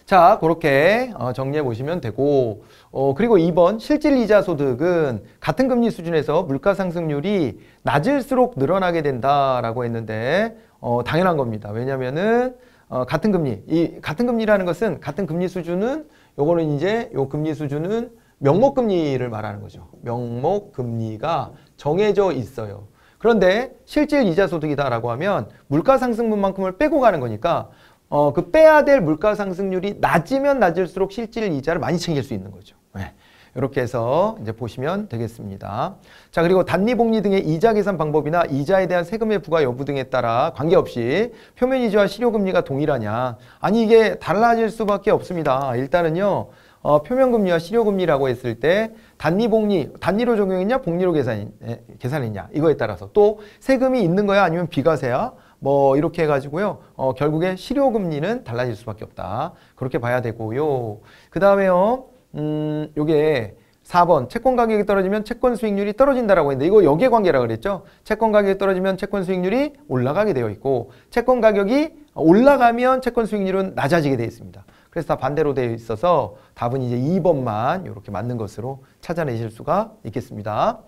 자 그렇게 어, 정리해 보시면 되고 어, 그리고 2번 실질이자 소득은 같은 금리 수준에서 물가상승률이 낮을수록 늘어나게 된다라고 했는데 어, 당연한 겁니다. 왜냐면은 어, 같은 금리, 이 같은 금리라는 것은 같은 금리 수준은 요거는 이제 요 금리 수준은 명목 금리를 말하는 거죠. 명목 금리가 정해져 있어요. 그런데 실질 이자 소득이다라고 하면 물가 상승분만큼을 빼고 가는 거니까 어, 그 빼야 될 물가 상승률이 낮으면 낮을수록 실질 이자를 많이 챙길 수 있는 거죠. 네. 이렇게 해서 이제 보시면 되겠습니다. 자, 그리고 단리 복리 등의 이자 계산 방법이나 이자에 대한 세금의 부과 여부 등에 따라 관계없이 표면 이자와 실효 금리가 동일하냐? 아니 이게 달라질 수밖에 없습니다. 일단은요. 어, 표면금리와 실효금리라고 했을 때 단리 복리, 단리로 적용했냐 복리로 계산, 계산했냐 이거에 따라서 또 세금이 있는 거야 아니면 비과세야 뭐 이렇게 해가지고요. 어, 결국에 실효금리는 달라질 수밖에 없다. 그렇게 봐야 되고요. 그 다음에요. 음, 요게 4번 채권 가격이 떨어지면 채권 수익률이 떨어진다라고 했는데 이거 여기에 관계라고 그랬죠. 채권 가격이 떨어지면 채권 수익률이 올라가게 되어 있고 채권 가격이 올라가면 채권 수익률은 낮아지게 되어 있습니다. 그래서 다 반대로 되어 있어서 답은 이제 2번만 이렇게 맞는 것으로 찾아내실 수가 있겠습니다.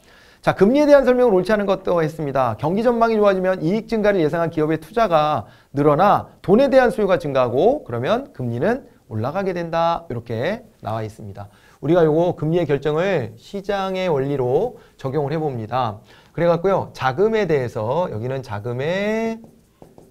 자, 금리에 대한 설명을 옳지 않은 것도 했습니다. 경기 전망이 좋아지면 이익 증가를 예상한 기업의 투자가 늘어나 돈에 대한 수요가 증가하고 그러면 금리는 올라가게 된다 이렇게 나와 있습니다. 우리가 요거 금리의 결정을 시장의 원리로 적용을 해봅니다. 그래갖고요. 자금에 대해서 여기는 자금의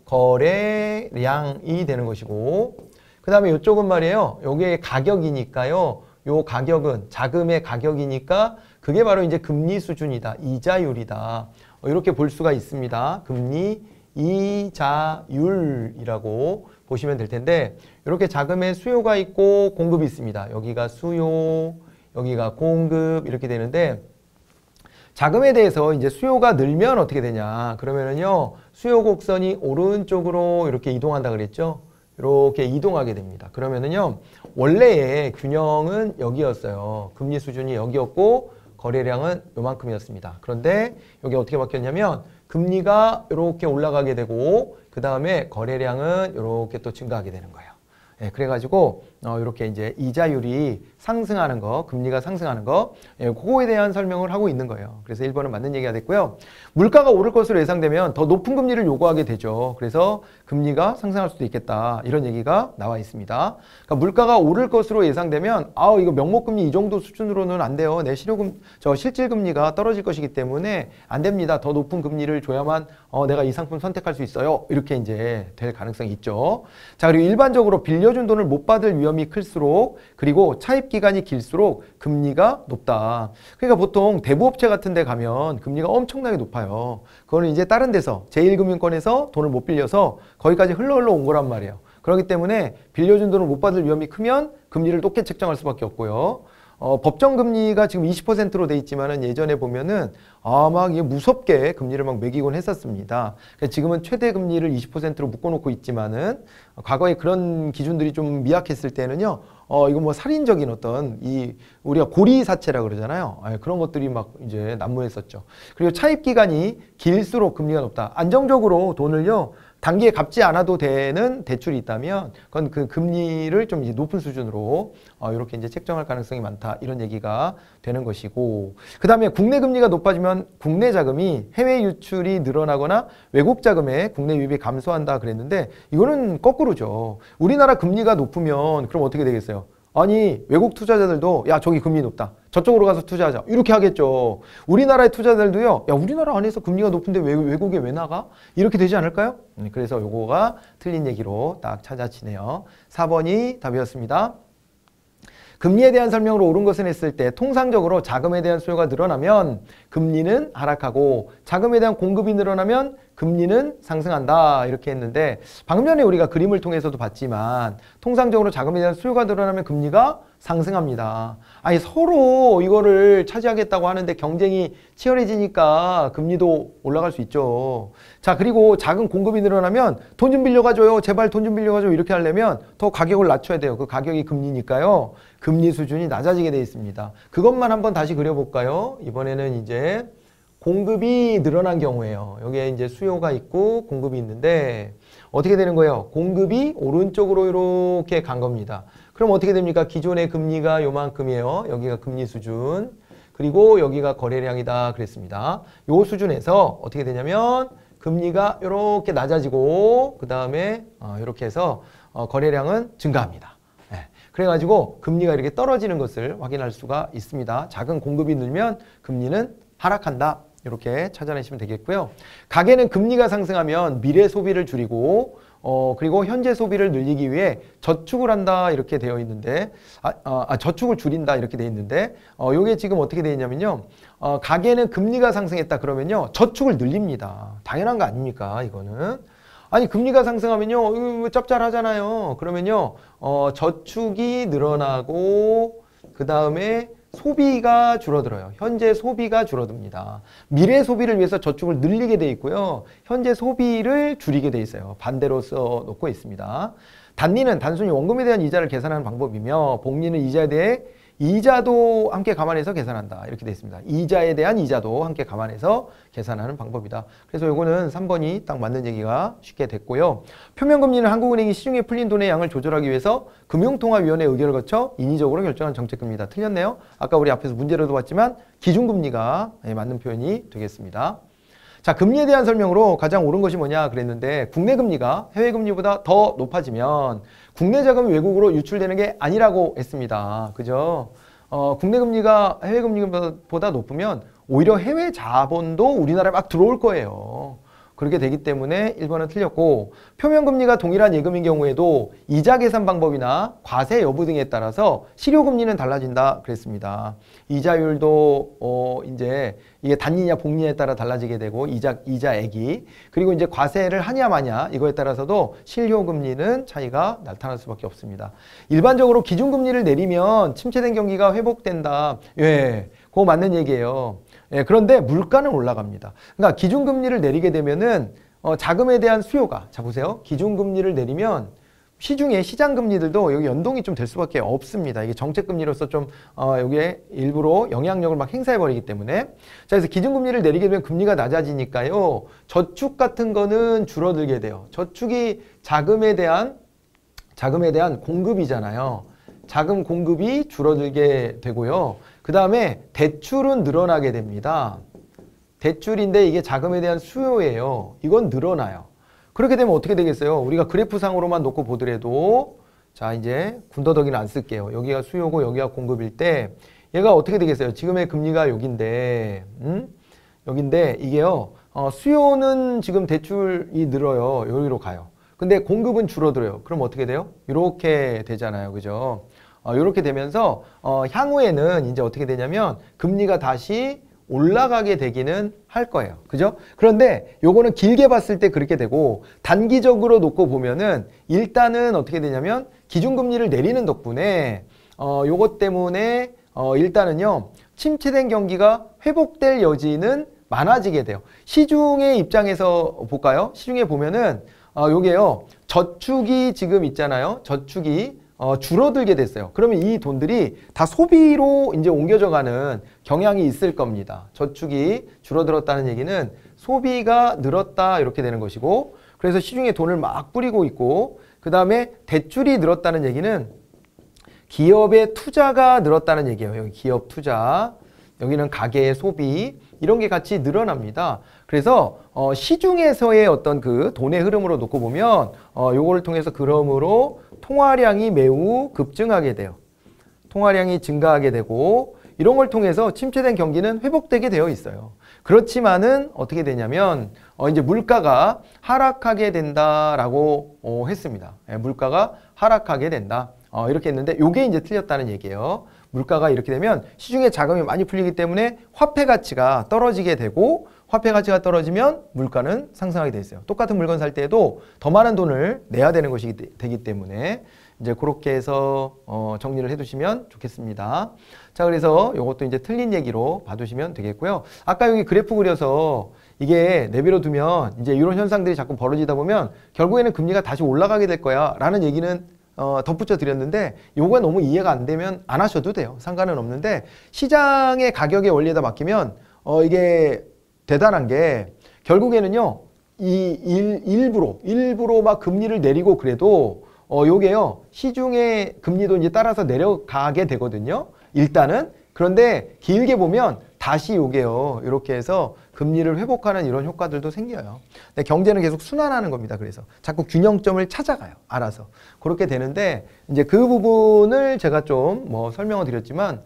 거래량이 되는 것이고 그 다음에 이쪽은 말이에요. 요게 가격이니까요. 요 가격은 자금의 가격이니까 그게 바로 이제 금리 수준이다. 이자율이다. 어, 이렇게 볼 수가 있습니다. 금리 이자율이라고 보시면 될 텐데 이렇게 자금의 수요가 있고 공급이 있습니다. 여기가 수요, 여기가 공급 이렇게 되는데 자금에 대해서 이제 수요가 늘면 어떻게 되냐 그러면은요 수요 곡선이 오른쪽으로 이렇게 이동한다 그랬죠 이렇게 이동하게 됩니다 그러면은요 원래의 균형은 여기였어요 금리 수준이 여기였고 거래량은 요만큼이었습니다 그런데 여기 어떻게 바뀌었냐면 금리가 이렇게 올라가게 되고 그 다음에 거래량은 이렇게 또 증가하게 되는 거예요 예, 그래가지고 어, 이렇게 이제 이자율이 상승하는 거, 금리가 상승하는 거, 예, 그거에 대한 설명을 하고 있는 거예요. 그래서 1번은 맞는 얘기가 됐고요. 물가가 오를 것으로 예상되면 더 높은 금리를 요구하게 되죠. 그래서 금리가 상승할 수도 있겠다. 이런 얘기가 나와 있습니다. 그러니까 물가가 오를 것으로 예상되면 아, 이거 명목금리 이 정도 수준으로는 안 돼요. 내 실효금, 저 실질금리가 떨어질 것이기 때문에 안 됩니다. 더 높은 금리를 줘야만 어, 내가 이 상품 선택할 수 있어요. 이렇게 이제 될 가능성이 있죠. 자, 그리고 일반적으로 빌려준 돈을 못 받을 위험 개념이 클수록 그리고 차입 기간이 길수록 금리가 높다. 그러니까 보통 대부업체 같은 데 가면 금리가 엄청나게 높아요. 그거는 이제 다른 데서 제1금융권에서 돈을 못 빌려서 거기까지 흘러흘러 온 거란 말이에요. 그렇기 때문에 빌려준 돈을 못 받을 위험이 크면 금리를 높게 책정할 수밖에 없고요. 어, 법정 금리가 지금 20%로 돼 있지만은 예전에 보면은 아 막 무섭게 금리를 막 매기곤 했었습니다. 그러니까 지금은 최대 금리를 20%로 묶어놓고 있지만은 과거에 그런 기준들이 좀 미약했을 때는요. 어 이거 뭐 살인적인 어떤 이 우리가 고리 사채라 그러잖아요. 아 그런 것들이 막 이제 난무했었죠. 그리고 차입 기간이 길수록 금리가 높다. 안정적으로 돈을요. 단기에 갚지 않아도 되는 대출이 있다면 그건 그 금리를 좀 이제 높은 수준으로 어, 이렇게 이제 책정할 가능성이 많다 이런 얘기가 되는 것이고 그 다음에 국내 금리가 높아지면 국내 자금이 해외 유출이 늘어나거나 외국 자금의 국내 유입이 감소한다 그랬는데 이거는 거꾸로죠. 우리나라 금리가 높으면 그럼 어떻게 되겠어요? 아니 외국 투자자들도 야 저기 금리 높다 저쪽으로 가서 투자하자 이렇게 하겠죠 우리나라의 투자자들도요 야 우리나라 안에서 금리가 높은데 왜, 외국에 왜 나가 이렇게 되지 않을까요 네, 그래서 요거가 틀린 얘기로 딱 찾아지네요 4번이 답이었습니다 금리에 대한 설명으로 오른 것은 했을 때 통상적으로 자금에 대한 수요가 늘어나면 금리는 하락하고 자금에 대한 공급이 늘어나면 금리는 상승한다 이렇게 했는데 방금 전에 우리가 그림을 통해서도 봤지만 통상적으로 자금에 대한 수요가 늘어나면 금리가 상승합니다. 아니 서로 이거를 차지하겠다고 하는데 경쟁이 치열해지니까 금리도 올라갈 수 있죠. 자 그리고 작은 공급이 늘어나면 돈 좀 빌려가줘요. 제발 돈 좀 빌려가줘 이렇게 하려면 더 가격을 낮춰야 돼요. 그 가격이 금리니까요. 금리 수준이 낮아지게 돼 있습니다. 그것만 한번 다시 그려볼까요? 이번에는 이제 공급이 늘어난 경우에요. 여기에 이제 수요가 있고 공급이 있는데 어떻게 되는 거예요? 공급이 오른쪽으로 이렇게 간 겁니다. 그럼 어떻게 됩니까? 기존의 금리가 요만큼이에요. 여기가 금리 수준. 그리고 여기가 거래량이다 그랬습니다. 요 수준에서 어떻게 되냐면 금리가 이렇게 낮아지고 그 다음에 어, 이렇게 해서 어, 거래량은 증가합니다. 그래가지고 금리가 이렇게 떨어지는 것을 확인할 수가 있습니다. 작은 공급이 늘면 금리는 하락한다. 이렇게 찾아내시면 되겠고요. 가게는 금리가 상승하면 미래 소비를 줄이고 어 그리고 현재 소비를 늘리기 위해 저축을 한다 이렇게 되어 있는데 아, 아, 아 저축을 줄인다 이렇게 되어 있는데 어 요게 지금 어떻게 되어 있냐면요. 어가게는 금리가 상승했다 그러면요. 저축을 늘립니다. 당연한 거 아닙니까? 이거는. 아니 금리가 상승하면요 어, 짭짤하잖아요. 그러면요 어, 저축이 늘어나고 그 다음에 소비가 줄어들어요. 현재 소비가 줄어듭니다. 미래 소비를 위해서 저축을 늘리게 돼 있고요. 현재 소비를 줄이게 돼 있어요. 반대로 써 놓고 있습니다. 단리는 단순히 원금에 대한 이자를 계산하는 방법이며 복리는 이자에 대해 이자도 함께 감안해서 계산한다. 이렇게 되어 있습니다. 이자에 대한 이자도 함께 감안해서 계산하는 방법이다. 그래서 요거는 3번이 딱 맞는 얘기가 쉽게 됐고요. 표면금리는 한국은행이 시중에 풀린 돈의 양을 조절하기 위해서 금융통화위원회 의결을 거쳐 인위적으로 결정한 정책금리다. 틀렸네요. 아까 우리 앞에서 문제로도 봤지만 기준금리가 예, 맞는 표현이 되겠습니다. 자, 금리에 대한 설명으로 가장 옳은 것이 뭐냐 그랬는데 국내 금리가 해외 금리보다 더 높아지면 국내 자금이 외국으로 유출되는 게 아니라고 했습니다. 그죠? 어, 국내 금리가 해외 금리보다 높으면 오히려 해외 자본도 우리나라에 막 들어올 거예요. 그렇게 되기 때문에 1번은 틀렸고 표면금리가 동일한 예금인 경우에도 이자 계산 방법이나 과세 여부 등에 따라서 실효금리는 달라진다 그랬습니다. 이자율도 어 이제 이게 단리냐 복리냐에 따라 달라지게 되고 이자 이자액이 그리고 이제 과세를 하냐 마냐 이거에 따라서도 실효금리는 차이가 나타날 수밖에 없습니다. 일반적으로 기준금리를 내리면 침체된 경기가 회복된다. 예. 그거 맞는 얘기예요. 예, 그런데 물가는 올라갑니다. 그러니까 기준금리를 내리게 되면은 어, 자금에 대한 수요가 자 보세요. 기준금리를 내리면 시중에 시장금리들도 여기 연동이 좀 될 수밖에 없습니다. 이게 정책금리로서 좀 어, 여기에 일부러 영향력을 막 행사해버리기 때문에 자 그래서 기준금리를 내리게 되면 금리가 낮아지니까요. 저축 같은 거는 줄어들게 돼요. 저축이 자금에 대한 자금에 대한 공급이잖아요. 자금 공급이 줄어들게 되고요. 그 다음에 대출은 늘어나게 됩니다. 대출인데 이게 자금에 대한 수요예요. 이건 늘어나요. 그렇게 되면 어떻게 되겠어요? 우리가 그래프상으로만 놓고 보더라도 자 이제 군더더기는 안 쓸게요. 여기가 수요고 여기가 공급일 때 얘가 어떻게 되겠어요? 지금의 금리가 여긴데 음? 여긴데 이게요. 어, 수요는 지금 대출이 늘어요. 여기로 가요. 근데 공급은 줄어들어요. 그럼 어떻게 돼요? 이렇게 되잖아요. 그죠? 이렇게 어, 되면서 어, 향후에는 이제 어떻게 되냐면 금리가 다시 올라가게 되기는 할 거예요. 그죠? 그런데 요거는 길게 봤을 때 그렇게 되고 단기적으로 놓고 보면은 일단은 어떻게 되냐면 기준금리를 내리는 덕분에 어, 요것 때문에 어, 일단은요 침체된 경기가 회복될 여지는 많아지게 돼요. 시중의 입장에서 볼까요? 시중에 보면은 어, 요게요 저축이 지금 있잖아요. 저축이 어, 줄어들게 됐어요. 그러면 이 돈들이 다 소비로 이제 옮겨져가는 경향이 있을 겁니다. 저축이 줄어들었다는 얘기는 소비가 늘었다 이렇게 되는 것이고 그래서 시중에 돈을 막 뿌리고 있고 그 다음에 대출이 늘었다는 얘기는 기업의 투자가 늘었다는 얘기예요. 여기 기업 투자, 여기는 가계의 소비 이런 게 같이 늘어납니다. 그래서 어, 시중에서의 어떤 그 돈의 흐름으로 놓고 보면 어, 요거를 통해서 그러므로 통화량이 매우 급증하게 돼요. 통화량이 증가하게 되고 이런 걸 통해서 침체된 경기는 회복되게 되어 있어요. 그렇지만은 어떻게 되냐면 어, 이제 물가가 하락하게 된다라고 어, 했습니다. 예, 물가가 하락하게 된다. 어, 이렇게 했는데 요게 이제 틀렸다는 얘기예요. 물가가 이렇게 되면 시중에 자금이 많이 풀리기 때문에 화폐 가치가 떨어지게 되고 화폐 가치가 떨어지면 물가는 상승하게 돼 있어요. 똑같은 물건 살 때에도 더 많은 돈을 내야 되는 것이 되기 때문에 이제 그렇게 해서 어, 정리를 해두시면 좋겠습니다. 자 그래서 이것도 이제 틀린 얘기로 봐두시면 되겠고요. 아까 여기 그래프 그려서 이게 내비로 두면 이제 이런 현상들이 자꾸 벌어지다 보면 결국에는 금리가 다시 올라가게 될 거야 라는 얘기는 어, 덧붙여 드렸는데 요거 너무 이해가 안 되면 안 하셔도 돼요. 상관은 없는데 시장의 가격의 원리에다 맡기면 어, 이게 대단한 게 결국에는요. 이 일, 일부러 일부러 막 금리를 내리고 그래도 어 요게요. 시중의 금리도 이제 따라서 내려가게 되거든요. 일단은 그런데 길게 보면 다시 요게요. 이렇게 해서 금리를 회복하는 이런 효과들도 생겨요. 근데 경제는 계속 순환하는 겁니다. 그래서 자꾸 균형점을 찾아가요. 알아서. 그렇게 되는데 이제 그 부분을 제가 좀 뭐 설명을 드렸지만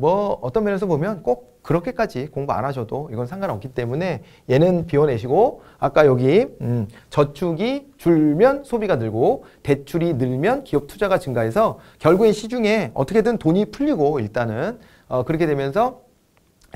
뭐 어떤 면에서 보면 꼭 그렇게까지 공부 안 하셔도 이건 상관없기 때문에 얘는 비워내시고 아까 여기 음, 저축이 줄면 소비가 늘고 대출이 늘면 기업 투자가 증가해서 결국엔 시중에 어떻게든 돈이 풀리고 일단은 어, 그렇게 되면서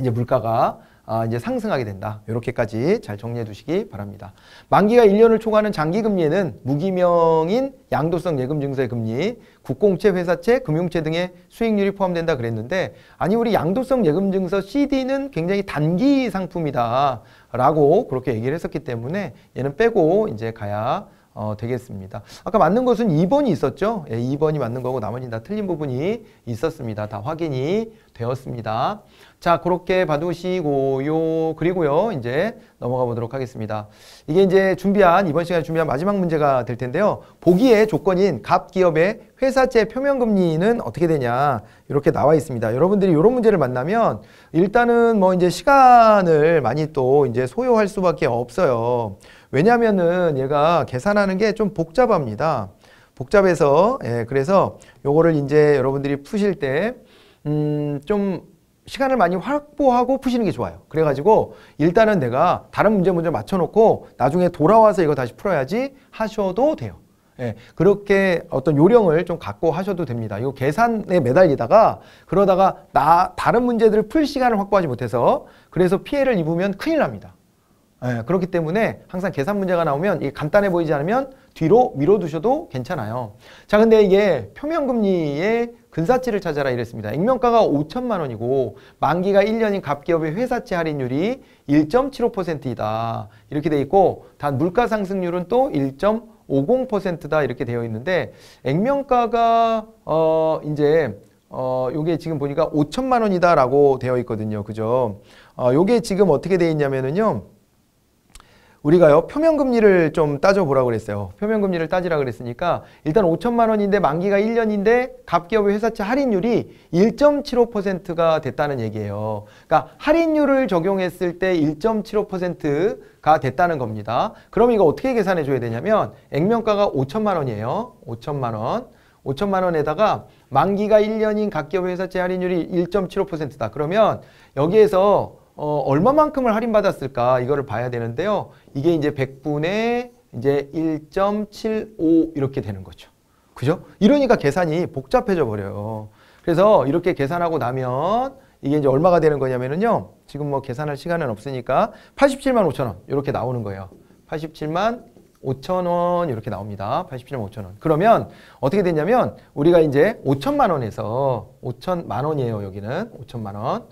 이제 물가가 아, 이제 상승하게 된다. 이렇게까지 잘 정리해 두시기 바랍니다. 만기가 1년을 초과하는 장기 금리에는 무기명인 양도성 예금 증서의 금리, 국공채, 회사채, 금융채 등의 수익률이 포함된다 그랬는데 아니 우리 양도성 예금 증서 CD는 굉장히 단기 상품이다. 라고 그렇게 얘기를 했었기 때문에 얘는 빼고 이제 가야 어, 되겠습니다. 아까 맞는 것은 2번이 있었죠? 예, 2번이 맞는 거고 나머지 는다 틀린 부분이 있었습니다. 다 확인이 되었습니다. 자, 그렇게 봐두시고요. 그리고요, 이제 넘어가 보도록 하겠습니다. 이게 이제 준비한, 이번 시간에 준비한 마지막 문제가 될 텐데요. 보기의 조건인 갑 기업의 회사채 표면금리는 어떻게 되냐. 이렇게 나와 있습니다. 여러분들이 이런 문제를 만나면 일단은 뭐 이제 시간을 많이 또 이제 소요할 수밖에 없어요. 왜냐면은 얘가 계산하는 게 좀 복잡합니다. 복잡해서 예, 그래서 요거를 이제 여러분들이 푸실 때 음, 좀 시간을 많이 확보하고 푸시는 게 좋아요. 그래가지고 일단은 내가 다른 문제 문제 맞춰놓고 나중에 돌아와서 이거 다시 풀어야지 하셔도 돼요. 예, 그렇게 어떤 요령을 좀 갖고 하셔도 됩니다. 이거 계산에 매달리다가 그러다가 나 다른 문제들을 풀 시간을 확보하지 못해서 그래서 피해를 입으면 큰일 납니다. 예, 그렇기 때문에 항상 계산 문제가 나오면 이게 간단해 보이지 않으면 뒤로 밀어 두셔도 괜찮아요. 자, 근데 이게 표면금리의 근사치를 찾아라 이랬습니다. 액면가가 5천만 원이고 만기가 1년인 갑기업의 회사채 할인율이 1.75%이다. 이렇게 돼 있고 단 물가 상승률은 또 1.50%다 이렇게 되어 있는데 액면가가 어 이제 어 요게 지금 보니까 5천만 원이다라고 되어 있거든요. 그죠? 어 요게 지금 어떻게 돼 있냐면은요. 우리가요 표면 금리를 좀 따져보라고 그랬어요. 표면 금리를 따지라 그랬으니까 일단 5천만 원인데 만기가 1년인데 갑기업의 회사채 할인율이 1.75%가 됐다는 얘기예요. 그러니까 할인율을 적용했을 때 1.75%가 됐다는 겁니다. 그럼 이거 어떻게 계산해 줘야 되냐면 액면가가 5천만 원이에요. 5천만 원. 5천만 원에다가 만기가 1년인 각기업 회사채 할인율이 1.75%다. 그러면 여기에서 어, 얼마만큼을 할인받았을까 이거를 봐야 되는데요. 이게 이제 100분의 이제 1.75 이렇게 되는 거죠. 그죠? 이러니까 계산이 복잡해져 버려요. 그래서 이렇게 계산하고 나면 이게 이제 얼마가 되는 거냐면요 지금 뭐 계산할 시간은 없으니까 87만 5천 원 이렇게 나오는 거예요. 87만 5천 원 이렇게 나옵니다. 87만 5천 원. 그러면 어떻게 됐냐면 우리가 이제 5천만 원에서 5천만 원이에요. 여기는 5천만 원.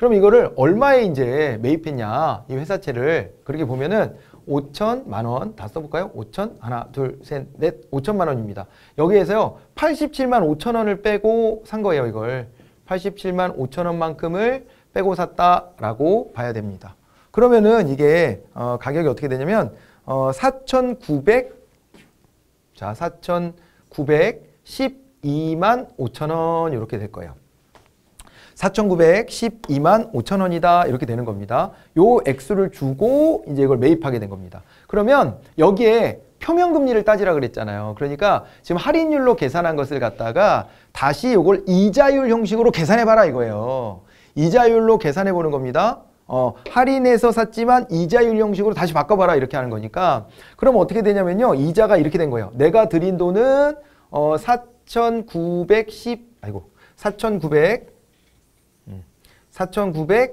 그럼 이거를 얼마에 이제 매입했냐 이 회사채를 그렇게 보면은 5천만 원다 써볼까요? 5천 하나 둘 셋 넷 5천만 원입니다. 여기에서요 87만 5천 원을 빼고 산 거예요 이걸 87만 5천 원만큼을 빼고 샀다라고 봐야 됩니다. 그러면은 이게 어, 가격이 어떻게 되냐면 어, 4,900자 4,912만 5천 원 이렇게 될 거예요. 4,912만 5천 원이다 이렇게 되는 겁니다. 요 액수를 주고 이제 이걸 매입하게 된 겁니다. 그러면 여기에 표명금리를 따지라 그랬잖아요. 그러니까 지금 할인율로 계산한 것을 갖다가 다시 요걸 이자율 형식으로 계산해봐라 이거예요. 이자율로 계산해보는 겁니다. 어, 할인해서 샀지만 이자율 형식으로 다시 바꿔봐라 이렇게 하는 거니까 그럼 어떻게 되냐면요. 이자가 이렇게 된 거예요. 내가 드린 돈은 어, 4,910 아이고 4,900 4,900,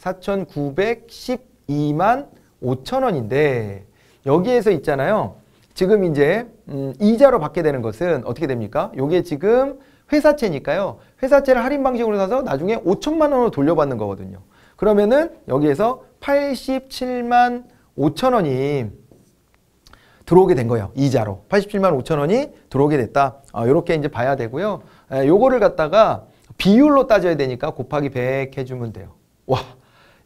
4,912만 5천 원인데 여기에서 있잖아요. 지금 이제 음, 이자로 받게 되는 것은 어떻게 됩니까? 요게 지금 회사채니까요. 회사채를 할인 방식으로 사서 나중에 5천만 원으로 돌려받는 거거든요. 그러면은 여기에서 87만 5천 원이 들어오게 된 거예요. 이자로. 87만 5천 원이 들어오게 됐다. 이렇게 아, 이제 봐야 되고요. 요거를 갖다가 비율로 따져야 되니까 곱하기 100 해주면 돼요. 와,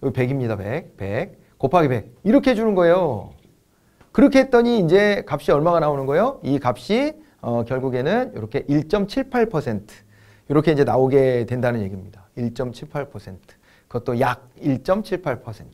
여기 100입니다. 100, 100. 곱하기 100. 이렇게 해주는 거예요. 그렇게 했더니 이제 값이 얼마가 나오는 거예요? 이 값이 어, 결국에는 이렇게 1.78% 이렇게 이제 나오게 된다는 얘기입니다. 1.78% 그것도 약 1.78%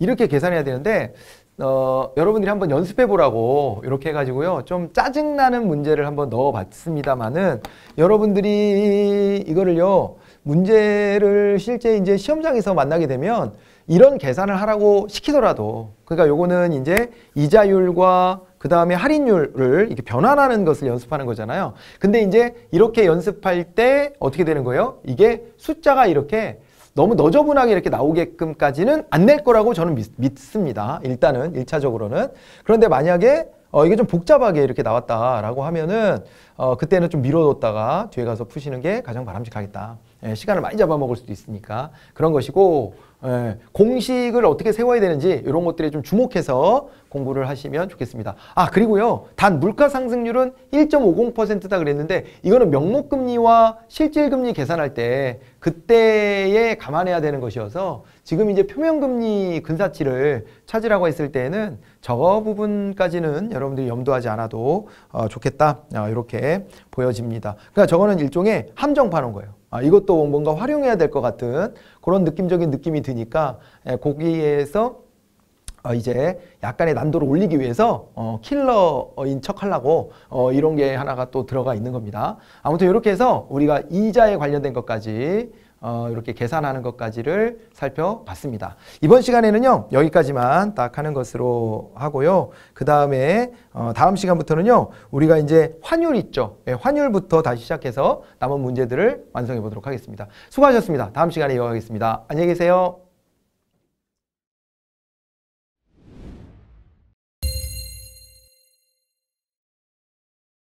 이렇게 계산해야 되는데 어, 여러분들이 한번 연습해 보라고 이렇게 해가지고요. 좀 짜증나는 문제를 한번 넣어봤습니다만은 여러분들이 이거를요. 문제를 실제 이제 시험장에서 만나게 되면 이런 계산을 하라고 시키더라도 그러니까 요거는 이제 이자율과 그 다음에 할인율을 이렇게 변환하는 것을 연습하는 거잖아요. 근데 이제 이렇게 연습할 때 어떻게 되는 거예요? 이게 숫자가 이렇게 너무 너저분하게 이렇게 나오게끔까지는 안 낼 거라고 저는 믿, 습니다 일단은 1차적으로는 그런데 만약에 어, 이게 좀 복잡하게 이렇게 나왔다라고 하면은 어, 그때는 좀 미뤄뒀다가 뒤에 가서 푸시는 게 가장 바람직하겠다. 예, 시간을 많이 잡아먹을 수도 있으니까 그런 것이고 예, 공식을 어떻게 세워야 되는지 이런 것들에 좀 주목해서 공부를 하시면 좋겠습니다. 아 그리고요. 단 물가 상승률은 1.50%다 그랬는데 이거는 명목금리와 실질금리 계산할 때 그때에 감안해야 되는 것이어서 지금 이제 표면금리 근사치를 찾으라고 했을 때에는 저 부분까지는 여러분들이 염두하지 않아도 어, 좋겠다. 어, 이렇게 보여집니다. 그러니까 저거는 일종의 함정 파는 거예요. 아, 이것도 뭔가 활용해야 될 것 같은 그런 느낌적인 느낌이 드니까 예, 거기에서 어, 이제 약간의 난도를 올리기 위해서 어, 킬러인 척 하려고 어, 이런 게 하나가 또 들어가 있는 겁니다. 아무튼 이렇게 해서 우리가 이자에 관련된 것까지 어, 이렇게 계산하는 것까지를 살펴봤습니다. 이번 시간에는요. 여기까지만 딱 하는 것으로 하고요. 그 다음에 어, 다음 시간부터는요. 우리가 이제 환율 있죠. 예, 환율부터 다시 시작해서 남은 문제들을 완성해 보도록 하겠습니다. 수고하셨습니다. 다음 시간에 이어가겠습니다. 안녕히 계세요.